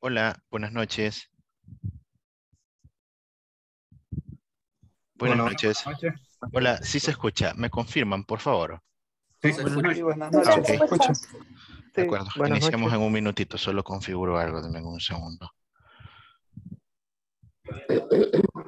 Hola, buenas noches. Buenas, noches. Hola, sí se escucha. ¿Me confirman, por favor? Sí, buenas ah, noches. De acuerdo, iniciamos en un minutito. Solo configuro algo, denme un segundo.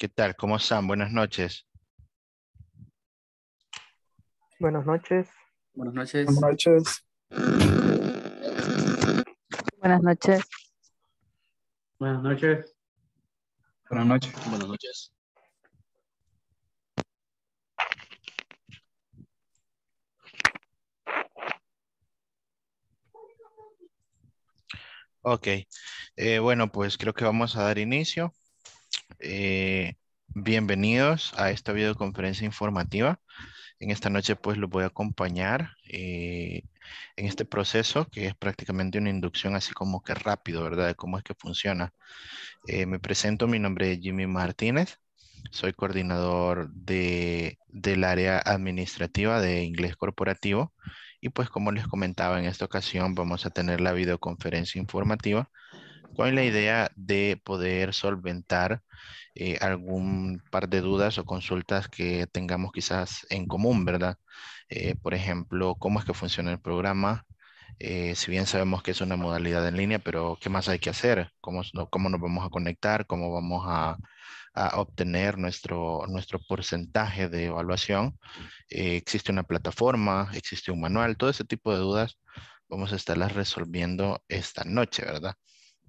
¿Qué tal? ¿Cómo están? Buenas noches. Buenas noches. Buenas noches. Buenas noches. Buenas noches. Buenas noches. Buenas noches. Buenas noches. Ok, eh, bueno, pues creo que vamos a dar inicio. Eh, bienvenidos a esta videoconferencia informativa. En esta noche pues los voy a acompañar eh, en este proceso que es prácticamente una inducción así como que rápido, ¿verdad? De cómo es que funciona. Eh, me presento, mi nombre es Jimmy Martínez. Soy coordinador de, del área administrativa de inglés corporativo y pues como les comentaba en esta ocasión vamos a tener la videoconferencia informativa con la idea de poder solventar eh, algún par de dudas o consultas que tengamos quizás en común, ¿verdad? Eh, por ejemplo, cómo es que funciona el programa, eh, si bien sabemos que es una modalidad en línea, pero ¿qué más hay que hacer? ¿Cómo, cómo nos vamos a conectar? ¿Cómo vamos a, obtener nuestro, nuestro porcentaje de evaluación? ¿Existe una plataforma? ¿Existe un manual? Todo ese tipo de dudas vamos a estarlas resolviendo esta noche, ¿verdad?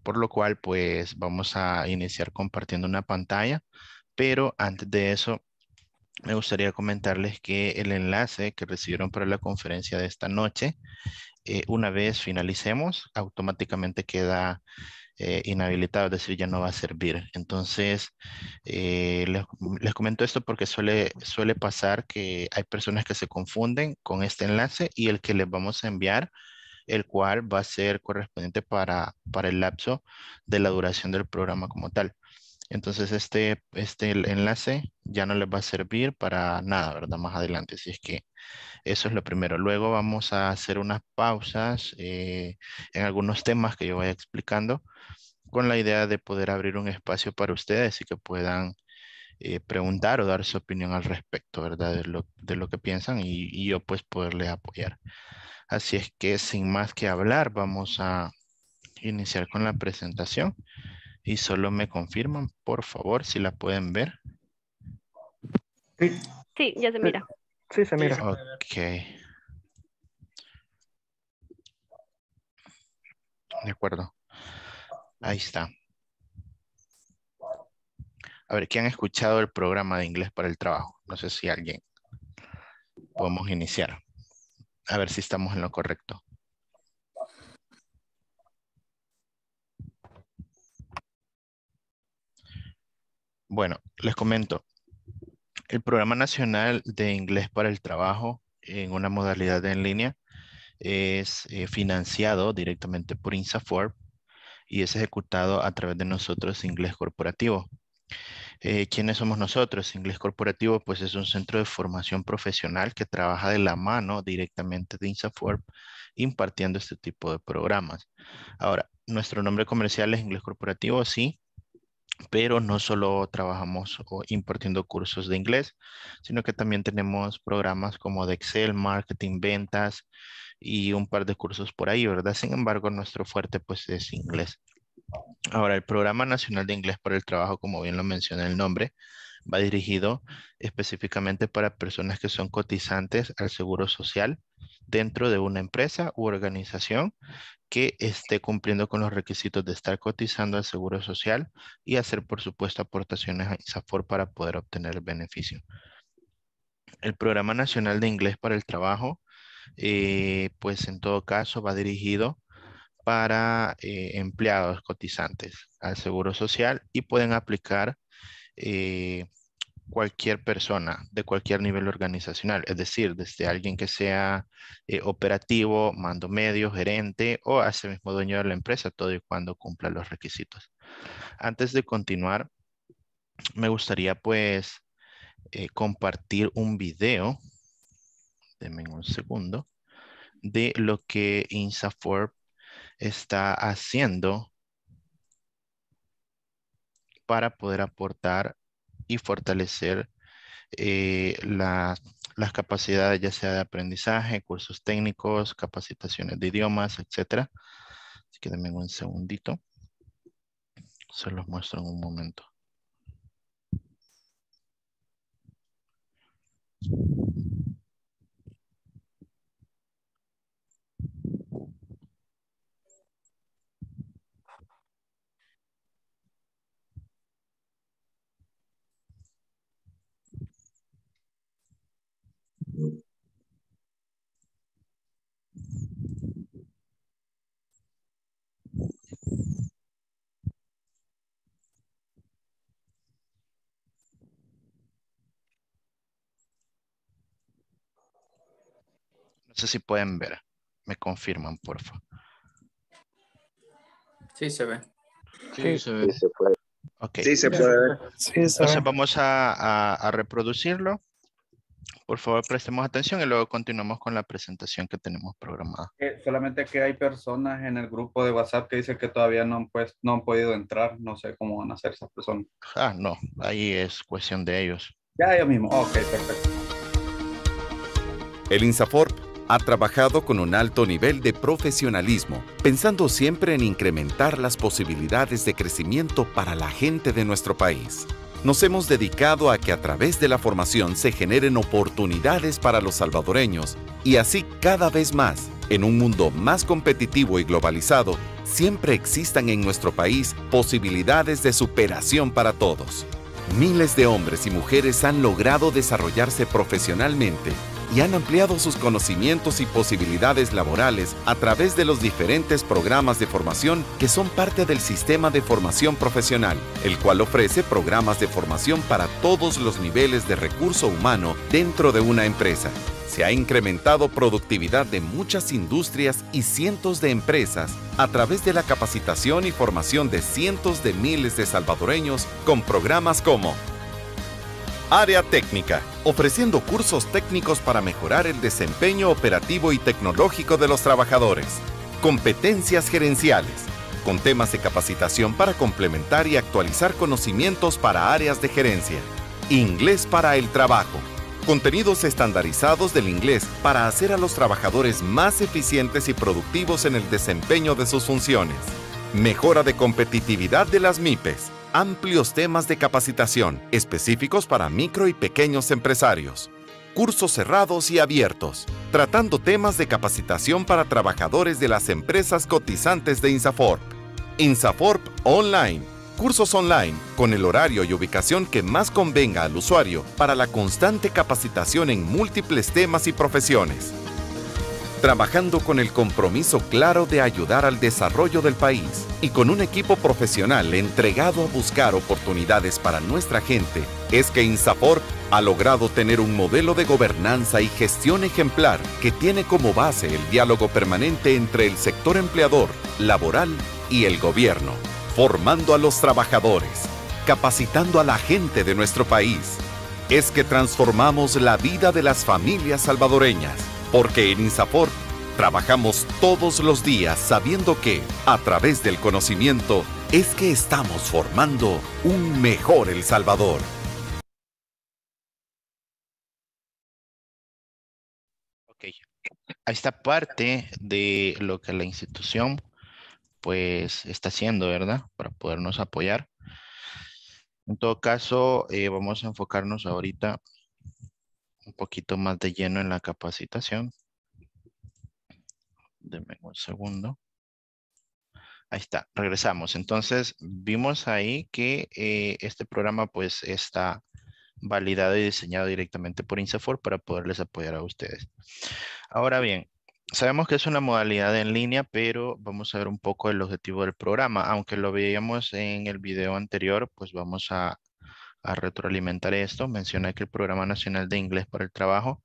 por lo cual pues vamos a iniciar compartiendo una pantalla, pero antes de eso me gustaría comentarles que el enlace que recibieron para la conferencia de esta noche, eh, una vez finalicemos, automáticamente queda eh, inhabilitado, es decir, ya no va a servir. Entonces, eh, les, comento esto porque suele, suele pasar que hay personas que se confunden con este enlace y el que les vamos a enviar el cual va a ser correspondiente para, para el lapso de la duración del programa como tal. Entonces este, este enlace ya no les va a servir para nada, ¿verdad? Más adelante, si es que eso es lo primero. Luego vamos a hacer unas pausas eh, en algunos temas que yo vaya explicando con la idea de poder abrir un espacio para ustedes y que puedan eh, preguntar o dar su opinión al respecto, ¿verdad? De lo, de lo que piensan y, y yo pues poderles apoyar. Así es que sin más que hablar, vamos a iniciar con la presentación y solo me confirman, por favor, si la pueden ver. Sí, ya se mira. Sí, se mira. Ok. De acuerdo. Ahí está. A ver, ¿quién han escuchado el programa de inglés para el trabajo? No sé si alguien. Podemos iniciar a ver si estamos en lo correcto. Bueno, les comento. El Programa Nacional de Inglés para el Trabajo en una modalidad en línea es eh, financiado directamente por INSAFORP y es ejecutado a través de nosotros Inglés Corporativo. Eh, ¿Quiénes somos nosotros? Inglés Corporativo pues es un centro de formación profesional que trabaja de la mano directamente de INSAFORP impartiendo este tipo de programas. Ahora, nuestro nombre comercial es Inglés Corporativo, sí, pero no solo trabajamos impartiendo cursos de inglés, sino que también tenemos programas como de Excel, marketing, ventas y un par de cursos por ahí, ¿verdad? Sin embargo, nuestro fuerte pues es inglés. Ahora, el Programa Nacional de Inglés para el Trabajo, como bien lo menciona el nombre, va dirigido específicamente para personas que son cotizantes al Seguro Social dentro de una empresa u organización que esté cumpliendo con los requisitos de estar cotizando al Seguro Social y hacer, por supuesto, aportaciones a ISAFOR para poder obtener el beneficio. El Programa Nacional de Inglés para el Trabajo, eh, pues en todo caso, va dirigido para eh, empleados cotizantes al Seguro Social y pueden aplicar eh, cualquier persona de cualquier nivel organizacional, es decir, desde alguien que sea eh, operativo, mando medio, gerente o hace mismo dueño de la empresa, todo y cuando cumpla los requisitos. Antes de continuar, me gustaría pues compartir un video, denme un segundo, de lo que Insaforp está haciendo para poder aportar y fortalecer eh, las capacidades, ya sea de aprendizaje, cursos técnicos, capacitaciones de idiomas, etc. Así que denme un segundito. Se los muestro en un momento. sé si pueden ver. Me confirman, por favor Sí, se ve. Sí, se ve. Sí, se puede. Sí, se puede ver. Entonces vamos a, reproducirlo. Por favor, prestemos atención y luego continuamos con la presentación que tenemos programada. Eh, solamente que hay personas en el grupo de WhatsApp que dicen que todavía no han, pues, no han podido entrar. No sé cómo van a hacer esas personas. Ah, no. Ahí es cuestión de ellos. Ya, ellos mismos. Ok, perfecto. El INSAFORP ha trabajado con un alto nivel de profesionalismo, pensando siempre en incrementar las posibilidades de crecimiento para la gente de nuestro país. Nos hemos dedicado a que a través de la formación se generen oportunidades para los salvadoreños y así cada vez más, en un mundo más competitivo y globalizado, siempre existan en nuestro país posibilidades de superación para todos. Miles de hombres y mujeres han logrado desarrollarse profesionalmente y han ampliado sus conocimientos y posibilidades laborales a través de los diferentes programas de formación que son parte del sistema de formación profesional, el cual ofrece programas de formación para todos los niveles de recurso humano dentro de una empresa. Se ha incrementado productividad de muchas industrias y cientos de empresas a través de la capacitación y formación de cientos de miles de salvadoreños con programas como Área técnica, ofreciendo cursos técnicos para mejorar el desempeño operativo y tecnológico de los trabajadores. Competencias gerenciales, con temas de capacitación para complementar y actualizar conocimientos para áreas de gerencia. Inglés para el trabajo, contenidos estandarizados del inglés para hacer a los trabajadores más eficientes y productivos en el desempeño de sus funciones. Mejora de competitividad de las MIPES amplios temas de capacitación específicos para micro y pequeños empresarios, cursos cerrados y abiertos, tratando temas de capacitación para trabajadores de las empresas cotizantes de INSAFORP. INSAFORP Online, cursos online con el horario y ubicación que más convenga al usuario para la constante capacitación en múltiples temas y profesiones trabajando con el compromiso claro de ayudar al desarrollo del país y con un equipo profesional entregado a buscar oportunidades para nuestra gente, es que INSAPORT ha logrado tener un modelo de gobernanza y gestión ejemplar que tiene como base el diálogo permanente entre el sector empleador, laboral y el gobierno, formando a los trabajadores, capacitando a la gente de nuestro país. Es que transformamos la vida de las familias salvadoreñas porque en INSAFOR trabajamos todos los días sabiendo que, a través del conocimiento, es que estamos formando un mejor El Salvador. Ok, esta parte de lo que la institución pues está haciendo, ¿verdad? Para podernos apoyar. En todo caso, eh, vamos a enfocarnos ahorita un poquito más de lleno en la capacitación. Deme un segundo. Ahí está, regresamos. Entonces, vimos ahí que eh, este programa pues está validado y diseñado directamente por INSAFOR para poderles apoyar a ustedes. Ahora bien, sabemos que es una modalidad en línea, pero vamos a ver un poco el objetivo del programa. Aunque lo veíamos en el video anterior, pues vamos a a retroalimentar esto, menciona que el Programa Nacional de Inglés para el Trabajo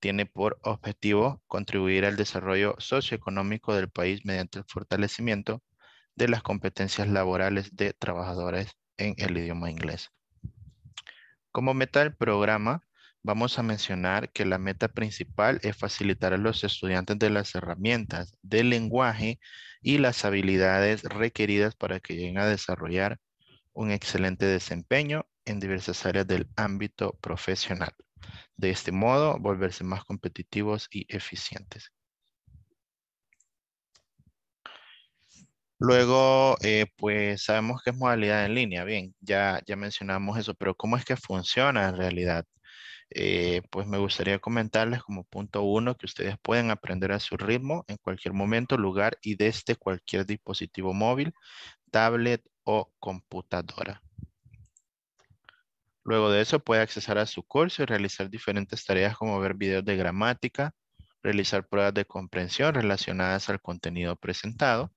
tiene por objetivo contribuir al desarrollo socioeconómico del país mediante el fortalecimiento de las competencias laborales de trabajadores en el idioma inglés. Como meta del programa, vamos a mencionar que la meta principal es facilitar a los estudiantes de las herramientas del lenguaje y las habilidades requeridas para que lleguen a desarrollar un excelente desempeño en diversas áreas del ámbito profesional. De este modo, volverse más competitivos y eficientes. Luego, eh, pues sabemos que es modalidad en línea, bien, ya, ya mencionamos eso, pero ¿cómo es que funciona en realidad? Eh, pues me gustaría comentarles como punto uno que ustedes pueden aprender a su ritmo en cualquier momento, lugar y desde cualquier dispositivo móvil, tablet o computadora. Luego de eso puede accesar a su curso y realizar diferentes tareas como ver videos de gramática, realizar pruebas de comprensión relacionadas al contenido presentado.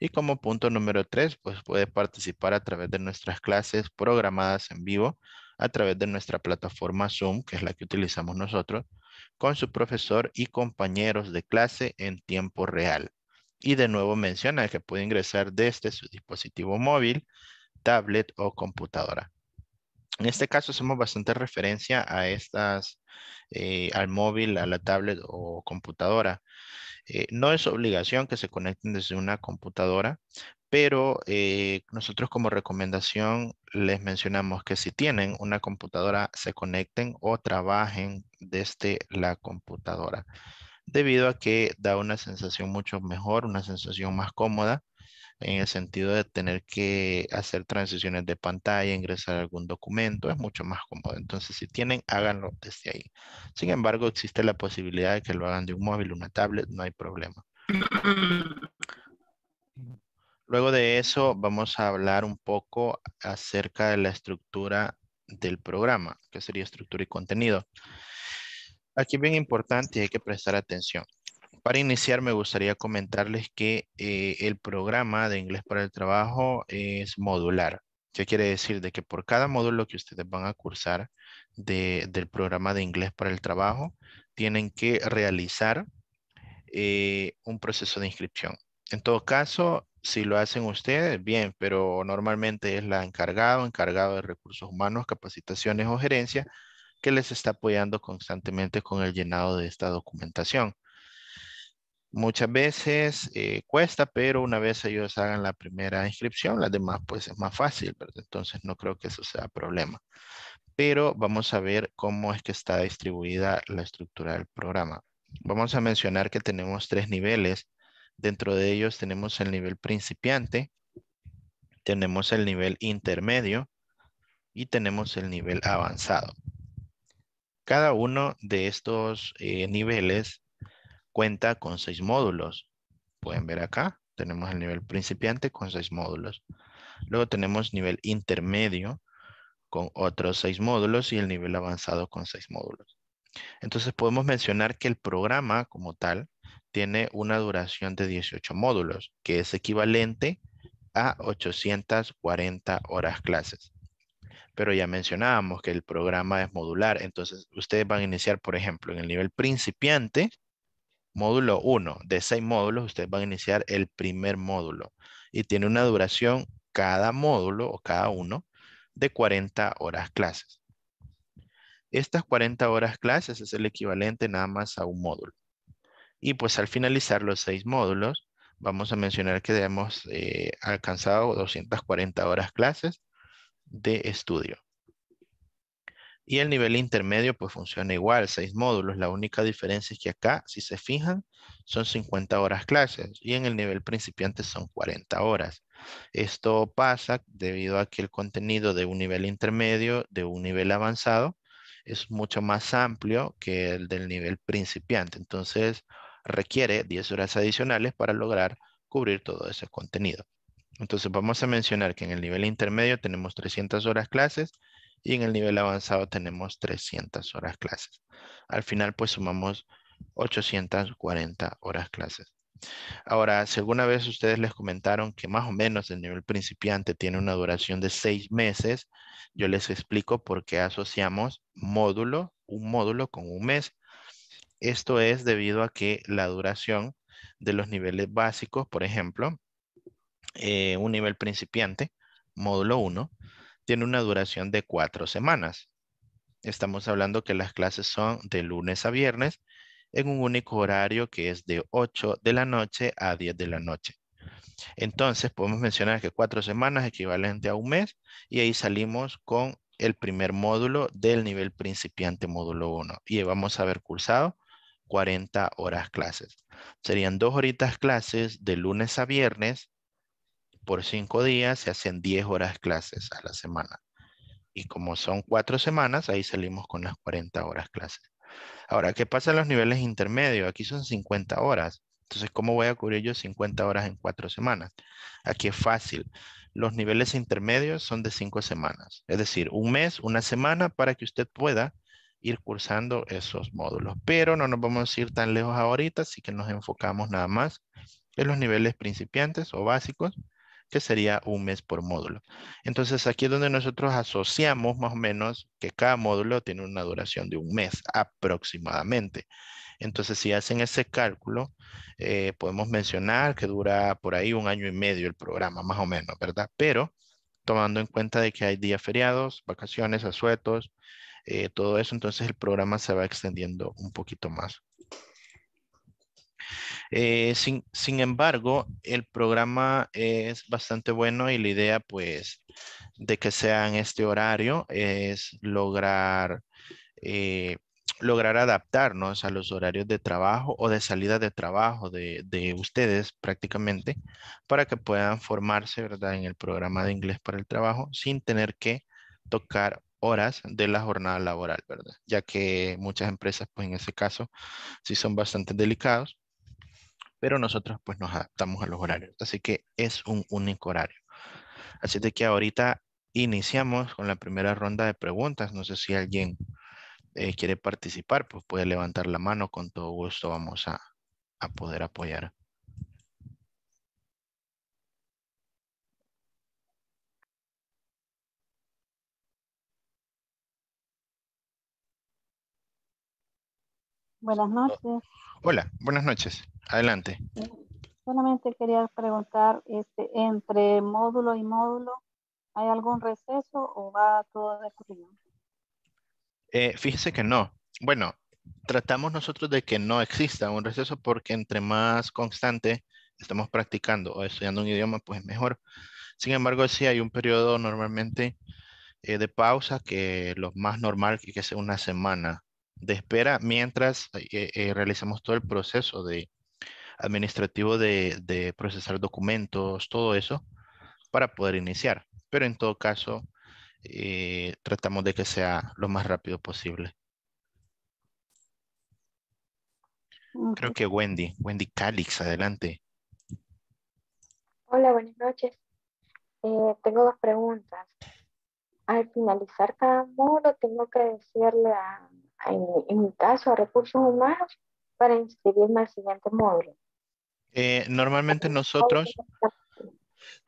Y como punto número tres, pues puede participar a través de nuestras clases programadas en vivo a través de nuestra plataforma Zoom, que es la que utilizamos nosotros, con su profesor y compañeros de clase en tiempo real. Y de nuevo menciona que puede ingresar desde su dispositivo móvil, tablet o computadora. En este caso hacemos bastante referencia a estas, eh, al móvil, a la tablet o computadora. Eh, no es obligación que se conecten desde una computadora, pero eh, nosotros como recomendación les mencionamos que si tienen una computadora se conecten o trabajen desde la computadora debido a que da una sensación mucho mejor, una sensación más cómoda en el sentido de tener que hacer transiciones de pantalla, ingresar algún documento, es mucho más cómodo. Entonces, si tienen, háganlo desde ahí. Sin embargo, existe la posibilidad de que lo hagan de un móvil, una tablet, no hay problema. Luego de eso vamos a hablar un poco acerca de la estructura del programa, que sería estructura y contenido. Aquí bien importante y hay que prestar atención. Para iniciar me gustaría comentarles que eh, el programa de inglés para el trabajo es modular. ¿Qué quiere decir? De que por cada módulo que ustedes van a cursar del programa de inglés para el trabajo, tienen que realizar eh, un proceso de inscripción. En todo caso, si lo hacen ustedes, bien, pero normalmente es la encargada encargado de recursos humanos, capacitaciones o gerencia que les está apoyando constantemente con el llenado de esta documentación. Muchas veces eh, cuesta, pero una vez ellos hagan la primera inscripción, las demás pues es más fácil, pero Entonces no creo que eso sea problema. Pero vamos a ver cómo es que está distribuida la estructura del programa. Vamos a mencionar que tenemos tres niveles Dentro de ellos tenemos el nivel principiante, tenemos el nivel intermedio y tenemos el nivel avanzado. Cada uno de estos eh, niveles cuenta con seis módulos. Pueden ver acá, tenemos el nivel principiante con seis módulos. Luego tenemos nivel intermedio con otros seis módulos y el nivel avanzado con seis módulos. Entonces podemos mencionar que el programa como tal tiene una duración de 18 módulos, que es equivalente a 840 horas clases. Pero ya mencionábamos que el programa es modular, entonces ustedes van a iniciar, por ejemplo, en el nivel principiante, módulo 1, de 6 módulos, ustedes van a iniciar el primer módulo y tiene una duración cada módulo o cada uno de 40 horas clases. Estas 40 horas clases es el equivalente nada más a un módulo. Y pues al finalizar los seis módulos, vamos a mencionar que hemos eh, alcanzado 240 horas clases de estudio. Y el nivel intermedio pues funciona igual, seis módulos. La única diferencia es que acá, si se fijan, son 50 horas clases y en el nivel principiante son 40 horas. Esto pasa debido a que el contenido de un nivel intermedio, de un nivel avanzado, es mucho más amplio que el del nivel principiante. Entonces, requiere 10 horas adicionales para lograr cubrir todo ese contenido. Entonces vamos a mencionar que en el nivel intermedio tenemos 300 horas clases y en el nivel avanzado tenemos 300 horas clases. Al final pues sumamos 840 horas clases. Ahora, si alguna vez ustedes les comentaron que más o menos el nivel principiante tiene una duración de seis meses, yo les explico por qué asociamos módulo, un módulo con un mes esto es debido a que la duración de los niveles básicos, por ejemplo, eh, un nivel principiante, módulo 1, tiene una duración de cuatro semanas. Estamos hablando que las clases son de lunes a viernes en un único horario que es de 8 de la noche a 10 de la noche. Entonces podemos mencionar que cuatro semanas equivalente a un mes y ahí salimos con el primer módulo del nivel principiante módulo 1 y vamos a ver cursado 40 horas clases. Serían dos horitas clases de lunes a viernes por cinco días se hacen 10 horas clases a la semana. Y como son cuatro semanas, ahí salimos con las 40 horas clases. Ahora, ¿qué pasa en los niveles intermedios? Aquí son 50 horas. Entonces, ¿cómo voy a cubrir yo 50 horas en cuatro semanas? Aquí es fácil. Los niveles intermedios son de cinco semanas. Es decir, un mes, una semana, para que usted pueda ir cursando esos módulos. Pero no nos vamos a ir tan lejos ahorita, así que nos enfocamos nada más en los niveles principiantes o básicos, que sería un mes por módulo. Entonces aquí es donde nosotros asociamos más o menos que cada módulo tiene una duración de un mes aproximadamente. Entonces si hacen ese cálculo, eh, podemos mencionar que dura por ahí un año y medio el programa, más o menos, ¿verdad? Pero tomando en cuenta de que hay días feriados, vacaciones, asuetos, eh, todo eso, entonces el programa se va extendiendo un poquito más. Eh, sin, embargo, el programa es bastante bueno y la idea pues de que sea en este horario es lograr, eh, lograr adaptarnos a los horarios de trabajo o de salida de trabajo de, de, ustedes prácticamente para que puedan formarse ¿verdad? en el programa de inglés para el trabajo sin tener que tocar horas de la jornada laboral, ¿verdad? Ya que muchas empresas, pues en ese caso, sí son bastante delicados, pero nosotros pues nos adaptamos a los horarios. Así que es un único horario. Así de que ahorita iniciamos con la primera ronda de preguntas. No sé si alguien eh, quiere participar, pues puede levantar la mano. Con todo gusto vamos a, a poder apoyar. Buenas oh, noches. Hola, buenas noches. Adelante. Solamente quería preguntar, este, entre módulo y módulo, ¿hay algún receso o va todo de corrido? Eh, fíjese que no. Bueno, tratamos nosotros de que no exista un receso porque entre más constante estamos practicando o estudiando un idioma, pues mejor. Sin embargo, sí hay un periodo normalmente eh, de pausa que lo más normal que sea una semana de espera mientras eh, eh, eh, realizamos todo el proceso de administrativo de, procesar documentos, todo eso, para poder iniciar. Pero en todo caso, tratamos de que sea lo más rápido posible. Creo que Wendy, Wendy Calix, adelante. Hola, buenas noches. tengo dos preguntas. Al finalizar cada módulo, tengo que decirle a en, mi caso, a recursos humanos para inscribirme al siguiente módulo. Eh, normalmente nosotros,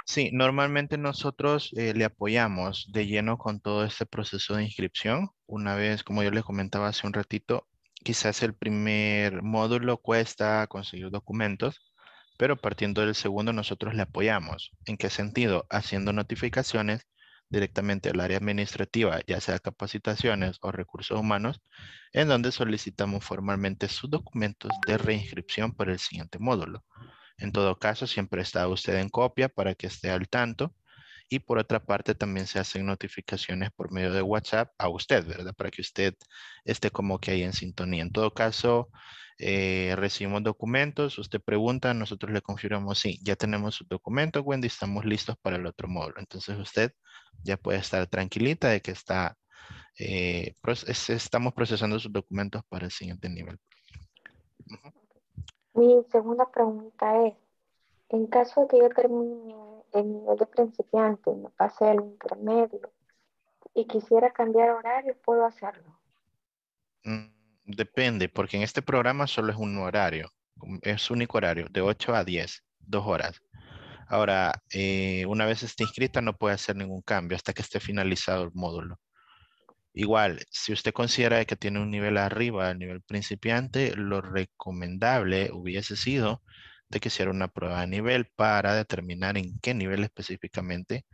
sí, normalmente nosotros eh, le apoyamos de lleno con todo este proceso de inscripción. Una vez, como yo les comentaba hace un ratito, quizás el primer módulo cuesta conseguir documentos, pero partiendo del segundo nosotros le apoyamos. ¿En qué sentido? Haciendo notificaciones directamente al área administrativa, ya sea capacitaciones o recursos humanos, en donde solicitamos formalmente sus documentos de reinscripción para el siguiente módulo. En todo caso, siempre está usted en copia para que esté al tanto. Y por otra parte, también se hacen notificaciones por medio de WhatsApp a usted, ¿verdad? Para que usted esté como que ahí en sintonía. En todo caso, eh, recibimos documentos, usted pregunta, nosotros le confirmamos, sí, ya tenemos su documento, Wendy, estamos listos para el otro módulo. Entonces usted ya puede estar tranquilita de que está, eh, estamos procesando sus documentos para el siguiente nivel. Mi segunda pregunta es, en caso de que yo termine el nivel de principiante me pase el intermedio y quisiera cambiar horario, ¿puedo hacerlo? Mm. Depende, porque en este programa solo es un horario, es único horario, de 8 a 10, dos horas. Ahora, eh, una vez esté inscrita no puede hacer ningún cambio hasta que esté finalizado el módulo. Igual, si usted considera que tiene un nivel arriba, el nivel principiante, lo recomendable hubiese sido de que hiciera una prueba de nivel para determinar en qué nivel específicamente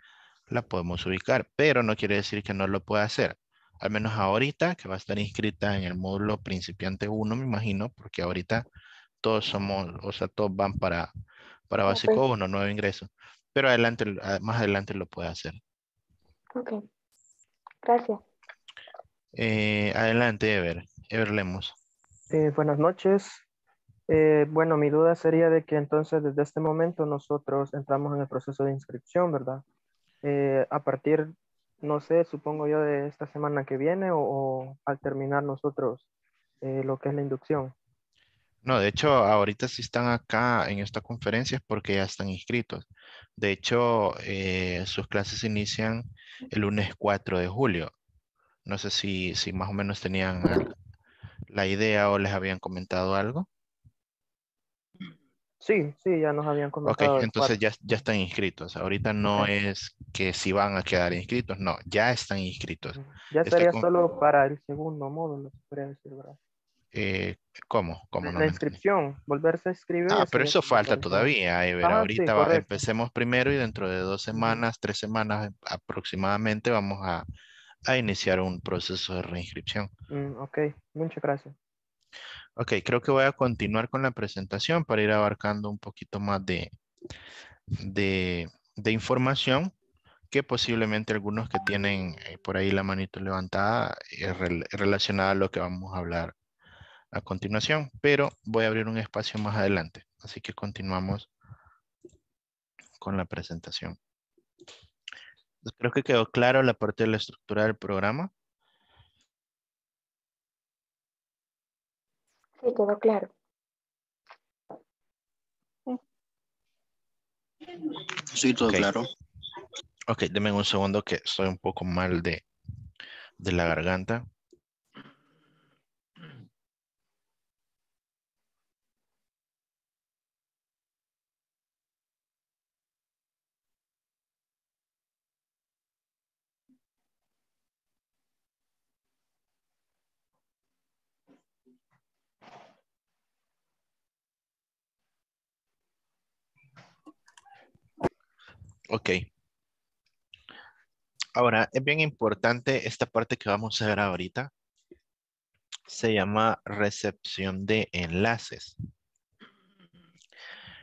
la podemos ubicar, pero no quiere decir que no lo pueda hacer al menos ahorita, que va a estar inscrita en el módulo principiante 1, me imagino, porque ahorita todos somos, o sea, todos van para, para básico nuevo ingreso. Pero adelante, ah, más adelante lo puede hacer. Ok, gracias. Eh, adelante, Ever. Ever Lemos. Eh, buenas noches. Eh, bueno, mi duda sería de que entonces desde este momento nosotros entramos en el proceso de inscripción, ¿verdad? a partir no sé, supongo yo de esta semana que viene o, al terminar nosotros eh, lo que es la inducción. No, de hecho, ahorita sí están acá en esta conferencia porque ya están inscritos. De hecho, eh, sus clases inician el lunes 4 de julio. No sé si más o menos tenían la idea o les habían comentado algo. Sí, sí, ya nos habían comentado. Ok, entonces ya, están inscritos. Ahorita no es que si van a quedar inscritos, no, ya están inscritos. Ya este sería solo para el segundo módulo, se decir, ¿verdad? Eh, ¿Cómo? ¿Cómo la inscripción, volverse a inscribir. Ah, pero eso falta todavía, ah, Ahorita empecemos primero y dentro de dos semanas, tres semanas eh, aproximadamente vamos a, iniciar un proceso de reinscripción. Mm, ok, muchas gracias. Ok, creo que voy a continuar con la presentación para ir abarcando un poquito más de, información que posiblemente algunos que tienen eh, por ahí la manito levantada es eh, relacionada a lo que vamos a hablar a continuación, pero voy a abrir un espacio más adelante. Así que continuamos con la presentación. Creo que quedó claro la parte de la estructura del programa. Sí, quedó claro. Sí, todo claro. Ok, denme un segundo que estoy un poco mal de, de la garganta. Ok. Ahora, es bien importante esta parte que vamos a ver ahorita. Se llama recepción de enlaces.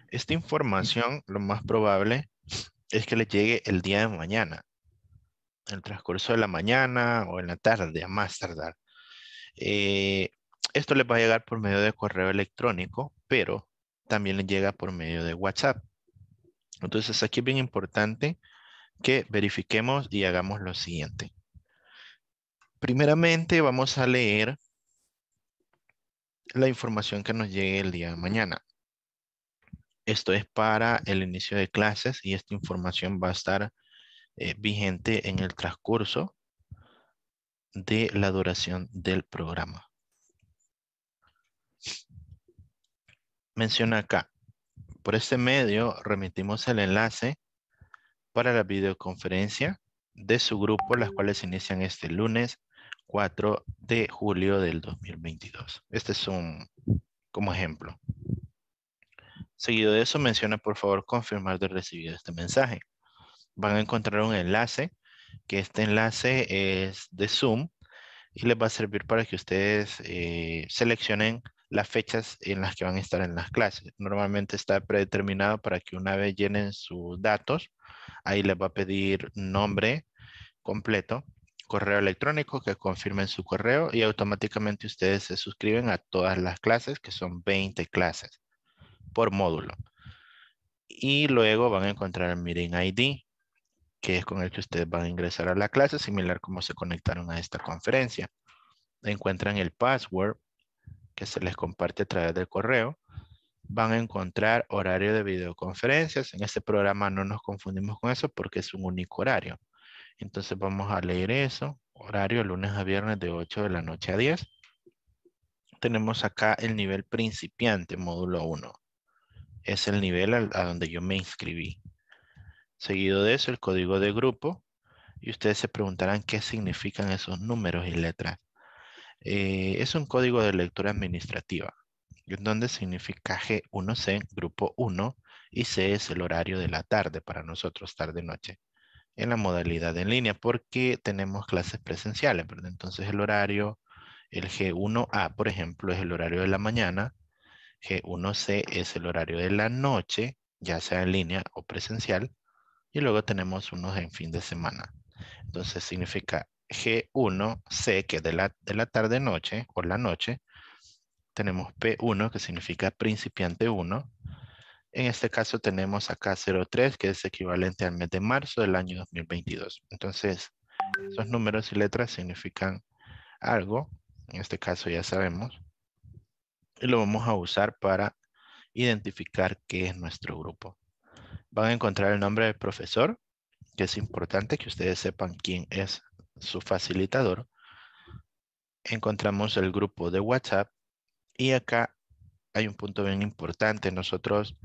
Esta información, lo más probable, es que le llegue el día de mañana. En el transcurso de la mañana o en la tarde, a más tardar. Eh, esto les va a llegar por medio de correo electrónico, pero también les llega por medio de WhatsApp. Entonces aquí es bien importante que verifiquemos y hagamos lo siguiente. Primeramente vamos a leer la información que nos llegue el día de mañana. Esto es para el inicio de clases y esta información va a estar eh, vigente en el transcurso de la duración del programa. Menciona acá, por este medio remitimos el enlace para la videoconferencia de su grupo, las cuales inician este lunes 4 de julio del 2022. Este es un como ejemplo. Seguido de eso, menciona por favor confirmar de recibir este mensaje. Van a encontrar un enlace, que este enlace es de Zoom y les va a servir para que ustedes eh, seleccionen las fechas en las que van a estar en las clases. Normalmente está predeterminado para que una vez llenen sus datos, ahí les va a pedir nombre completo, correo electrónico, que confirmen su correo y automáticamente ustedes se suscriben a todas las clases, que son 20 clases por módulo. Y luego van a encontrar el ID, que es con el que ustedes van a ingresar a la clase, similar como se conectaron a esta conferencia. Encuentran el password que se les comparte a través del correo. Van a encontrar horario de videoconferencias. En este programa no nos confundimos con eso porque es un único horario. Entonces vamos a leer eso. Horario lunes a viernes de 8 de la noche a 10. Tenemos acá el nivel principiante, módulo 1. Es el nivel a donde yo me inscribí. Seguido de eso, el código de grupo. Y ustedes se preguntarán qué significan esos números y letras. Eh, es un código de lectura administrativa, donde significa G1C, grupo 1, y C es el horario de la tarde para nosotros, tarde-noche, en la modalidad en línea, porque tenemos clases presenciales, ¿verdad? Entonces el horario, el G1A, por ejemplo, es el horario de la mañana, G1C es el horario de la noche, ya sea en línea o presencial, y luego tenemos unos en fin de semana. Entonces significa G1C, que es de la, tarde-noche o la noche, tenemos P1, que significa principiante 1. En este caso tenemos acá 03, que es equivalente al mes de marzo del año 2022. Entonces, esos números y letras significan algo. En este caso ya sabemos. Y lo vamos a usar para identificar qué es nuestro grupo. Van a encontrar el nombre del profesor, que es importante que ustedes sepan quién es su facilitador, encontramos el grupo de WhatsApp y acá hay un punto bien importante. Nosotros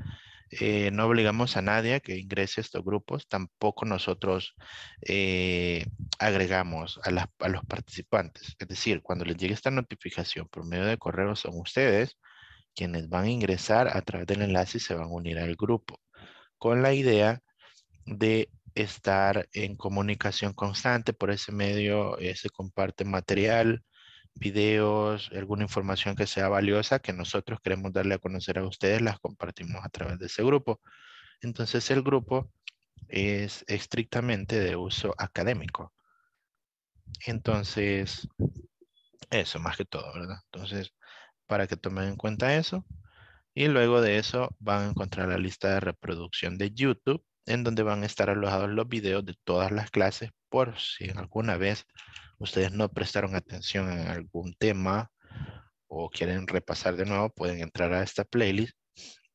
eh, no obligamos a nadie a que ingrese a estos grupos, tampoco nosotros eh, agregamos a, a, los participantes. Es decir, cuando les llegue esta notificación por medio de correo son ustedes quienes van a ingresar a través del enlace y se van a unir al grupo con la idea de estar en comunicación constante. Por ese medio eh, se comparte material, videos, alguna información que sea valiosa que nosotros queremos darle a conocer a ustedes, las compartimos a través de ese grupo. Entonces el grupo es estrictamente de uso académico. Entonces, eso más que todo, ¿verdad? Entonces, para que tomen en cuenta eso. Y luego de eso van a encontrar la lista de reproducción de YouTube en donde van a estar alojados los videos de todas las clases por si alguna vez ustedes no prestaron atención en algún tema o quieren repasar de nuevo, pueden entrar a esta playlist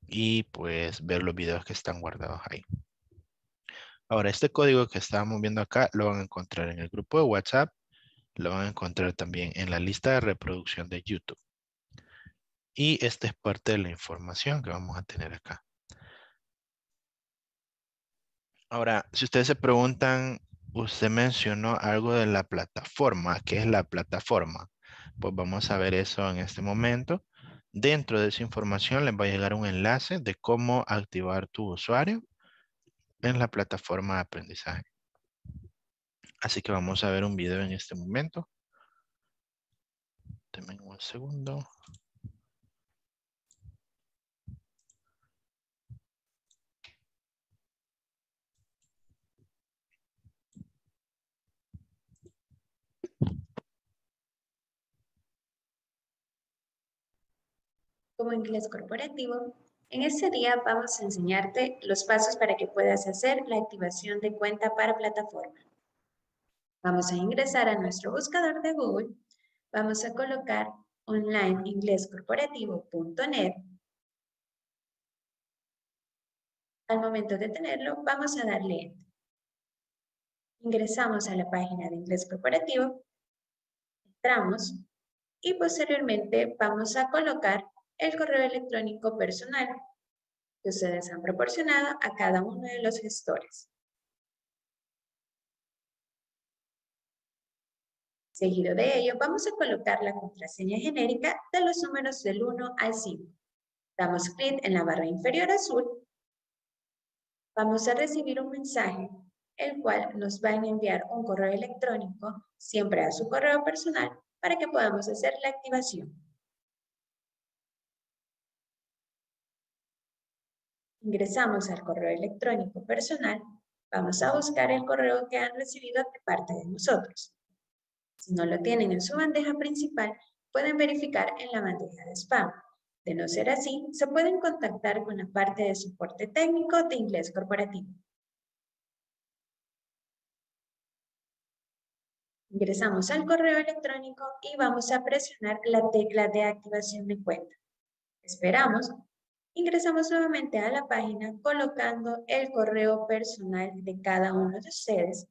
y pues ver los videos que están guardados ahí. Ahora, este código que estábamos viendo acá lo van a encontrar en el grupo de WhatsApp, lo van a encontrar también en la lista de reproducción de YouTube. Y esta es parte de la información que vamos a tener acá. Ahora, si ustedes se preguntan, usted mencionó algo de la plataforma. ¿Qué es la plataforma? Pues vamos a ver eso en este momento. Dentro de esa información les va a llegar un enlace de cómo activar tu usuario en la plataforma de aprendizaje. Así que vamos a ver un video en este momento. Tengo un segundo. como inglés corporativo, en este día vamos a enseñarte los pasos para que puedas hacer la activación de cuenta para plataforma. Vamos a ingresar a nuestro buscador de Google, vamos a colocar onlineinglescorporativo.net. Al momento de tenerlo, vamos a darle Enter. Ingresamos a la página de Inglés Corporativo, entramos y posteriormente vamos a colocar el correo electrónico personal que ustedes han proporcionado a cada uno de los gestores. Seguido de ello, vamos a colocar la contraseña genérica de los números del 1 al 5. Damos clic en la barra inferior azul. Vamos a recibir un mensaje, el cual nos va a enviar un correo electrónico, siempre a su correo personal, para que podamos hacer la activación. ingresamos al correo electrónico personal, vamos a buscar el correo que han recibido de parte de nosotros. Si no lo tienen en su bandeja principal, pueden verificar en la bandeja de spam. De no ser así, se pueden contactar con la parte de soporte técnico de inglés corporativo. Ingresamos al correo electrónico y vamos a presionar la tecla de activación de cuenta. Esperamos Ingresamos nuevamente a la página colocando el correo personal de cada uno de ustedes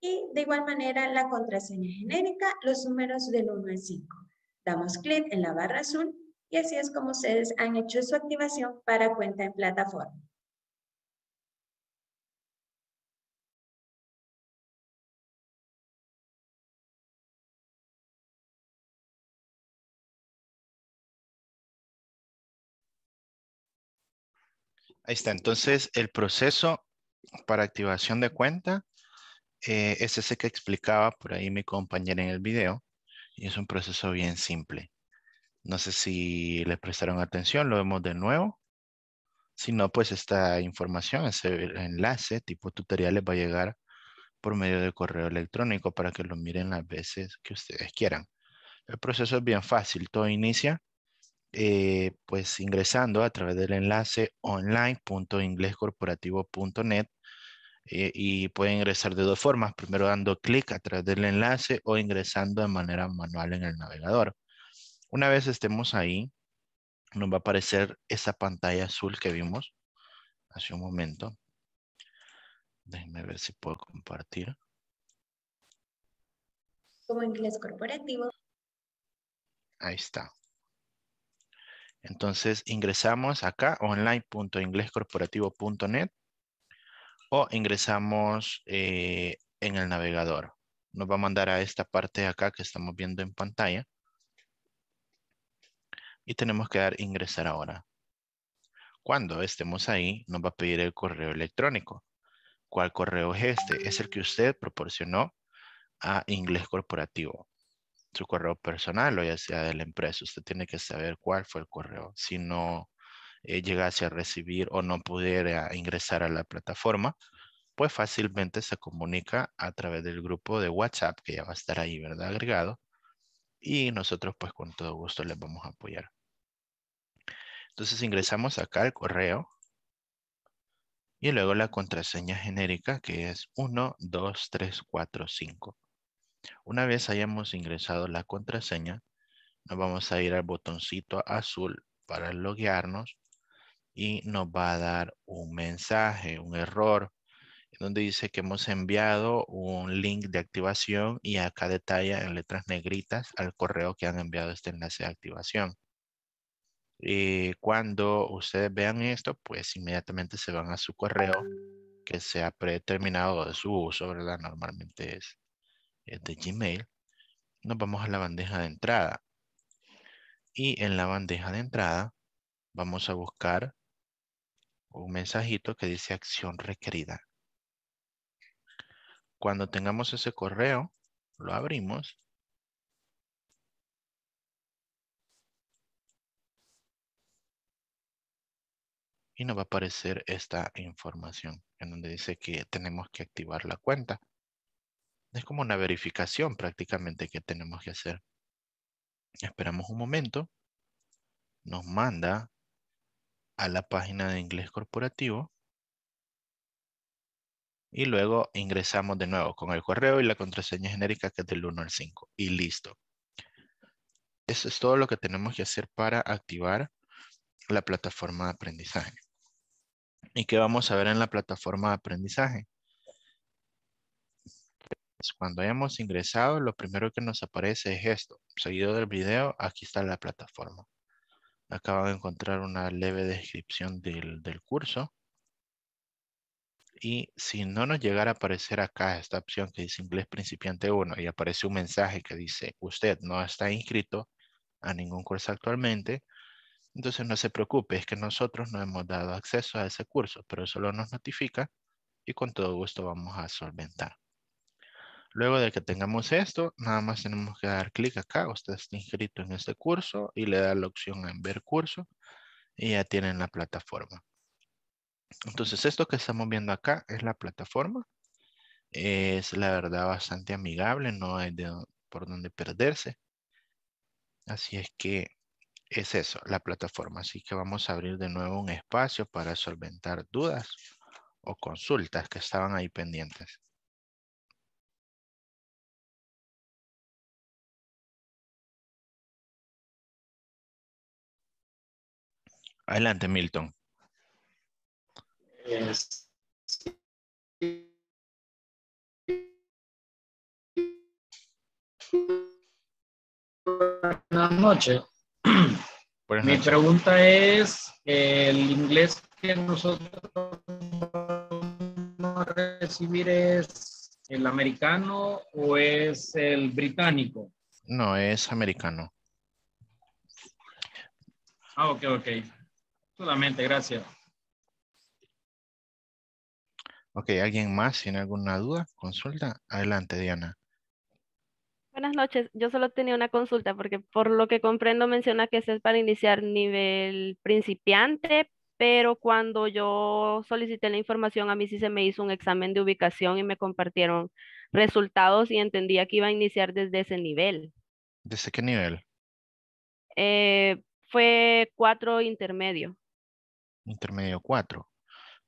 y de igual manera la contraseña genérica, los números del 1 al 5. Damos clic en la barra azul y así es como ustedes han hecho su activación para cuenta en plataforma. Ahí está. Entonces, el proceso para activación de cuenta eh, es ese que explicaba por ahí mi compañera en el video. Y es un proceso bien simple. No sé si les prestaron atención, lo vemos de nuevo. Si no, pues esta información, ese enlace tipo tutorial les va a llegar por medio de correo electrónico para que lo miren las veces que ustedes quieran. El proceso es bien fácil. Todo inicia eh, pues ingresando a través del enlace online.inglescorporativo.net eh, y puede ingresar de dos formas, primero dando clic a través del enlace o ingresando de manera manual en el navegador. Una vez estemos ahí, nos va a aparecer esa pantalla azul que vimos hace un momento. Déjenme ver si puedo compartir. Como inglés corporativo. Ahí está. Entonces ingresamos acá online.inglescorporativo.net o ingresamos eh, en el navegador. Nos va a mandar a esta parte de acá que estamos viendo en pantalla. Y tenemos que dar ingresar ahora. Cuando estemos ahí, nos va a pedir el correo electrónico. ¿Cuál correo es este? Es el que usted proporcionó a Inglés Corporativo su correo personal o ya sea de la empresa. Usted tiene que saber cuál fue el correo. Si no eh, llegase a recibir o no pudiera ingresar a la plataforma, pues fácilmente se comunica a través del grupo de WhatsApp que ya va a estar ahí, ¿verdad? Agregado. Y nosotros pues con todo gusto les vamos a apoyar. Entonces ingresamos acá el correo y luego la contraseña genérica que es 12345. Una vez hayamos ingresado la contraseña, nos vamos a ir al botoncito azul para loguearnos y nos va a dar un mensaje, un error, donde dice que hemos enviado un link de activación y acá detalla en letras negritas al correo que han enviado este enlace de activación. Y eh, cuando ustedes vean esto, pues inmediatamente se van a su correo que se ha predeterminado de su uso, ¿verdad? Normalmente es de Gmail, nos vamos a la bandeja de entrada. Y en la bandeja de entrada vamos a buscar un mensajito que dice acción requerida. Cuando tengamos ese correo, lo abrimos. Y nos va a aparecer esta información en donde dice que tenemos que activar la cuenta. Es como una verificación prácticamente que tenemos que hacer. Esperamos un momento. Nos manda a la página de inglés corporativo. Y luego ingresamos de nuevo con el correo y la contraseña genérica que es del 1 al 5. Y listo. Eso es todo lo que tenemos que hacer para activar la plataforma de aprendizaje. ¿Y qué vamos a ver en la plataforma de aprendizaje? Pues, cuando hayamos ingresado, lo primero que nos aparece es esto. Seguido del video, aquí está la plataforma. Acabo de encontrar una leve descripción del, del curso. Y si no nos llegara a aparecer acá esta opción que dice inglés principiante 1 y aparece un mensaje que dice usted no está inscrito a ningún curso actualmente, entonces no se preocupe, es que nosotros no hemos dado acceso a ese curso, pero solo nos notifica y con todo gusto vamos a solventar. Luego de que tengamos esto, nada más tenemos que dar clic acá. Usted está inscrito en este curso y le da la opción en ver curso y ya tienen la plataforma. Entonces, esto que estamos viendo acá es la plataforma. Es la verdad bastante amigable, no hay por dónde perderse. Así es que es eso, la plataforma. Así que vamos a abrir de nuevo un espacio para solventar dudas o consultas que estaban ahí pendientes. Adelante, Milton. Buenas noches. Buenas noches. Mi pregunta es, ¿el inglés que nosotros vamos a recibir es el americano o es el británico? No, es americano. Ah, ok, ok. Solamente, gracias. Ok, ¿alguien más tiene alguna duda? Consulta. Adelante, Diana. Buenas noches. Yo solo tenía una consulta porque por lo que comprendo menciona que es para iniciar nivel principiante, pero cuando yo solicité la información a mí sí se me hizo un examen de ubicación y me compartieron resultados y entendía que iba a iniciar desde ese nivel. ¿Desde qué nivel? Eh, fue cuatro intermedio. Intermedio 4.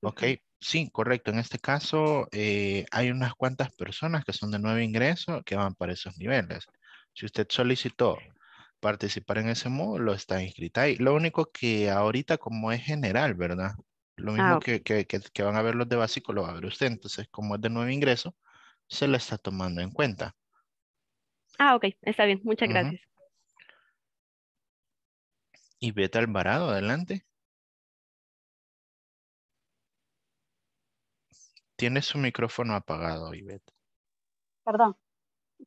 Ok, sí, correcto. En este caso eh, hay unas cuantas personas que son de nuevo ingreso que van para esos niveles. Si usted solicitó participar en ese módulo, está inscrita ahí. Lo único que ahorita como es general, ¿verdad? Lo ah, mismo que, van a ver los de básico, lo va a ver usted. Entonces, como es de nuevo ingreso, se lo está tomando en cuenta. Ah, ok, está bien. Muchas gracias. Y Beta Alvarado, adelante. Tiene su micrófono apagado, Ivette. Perdón.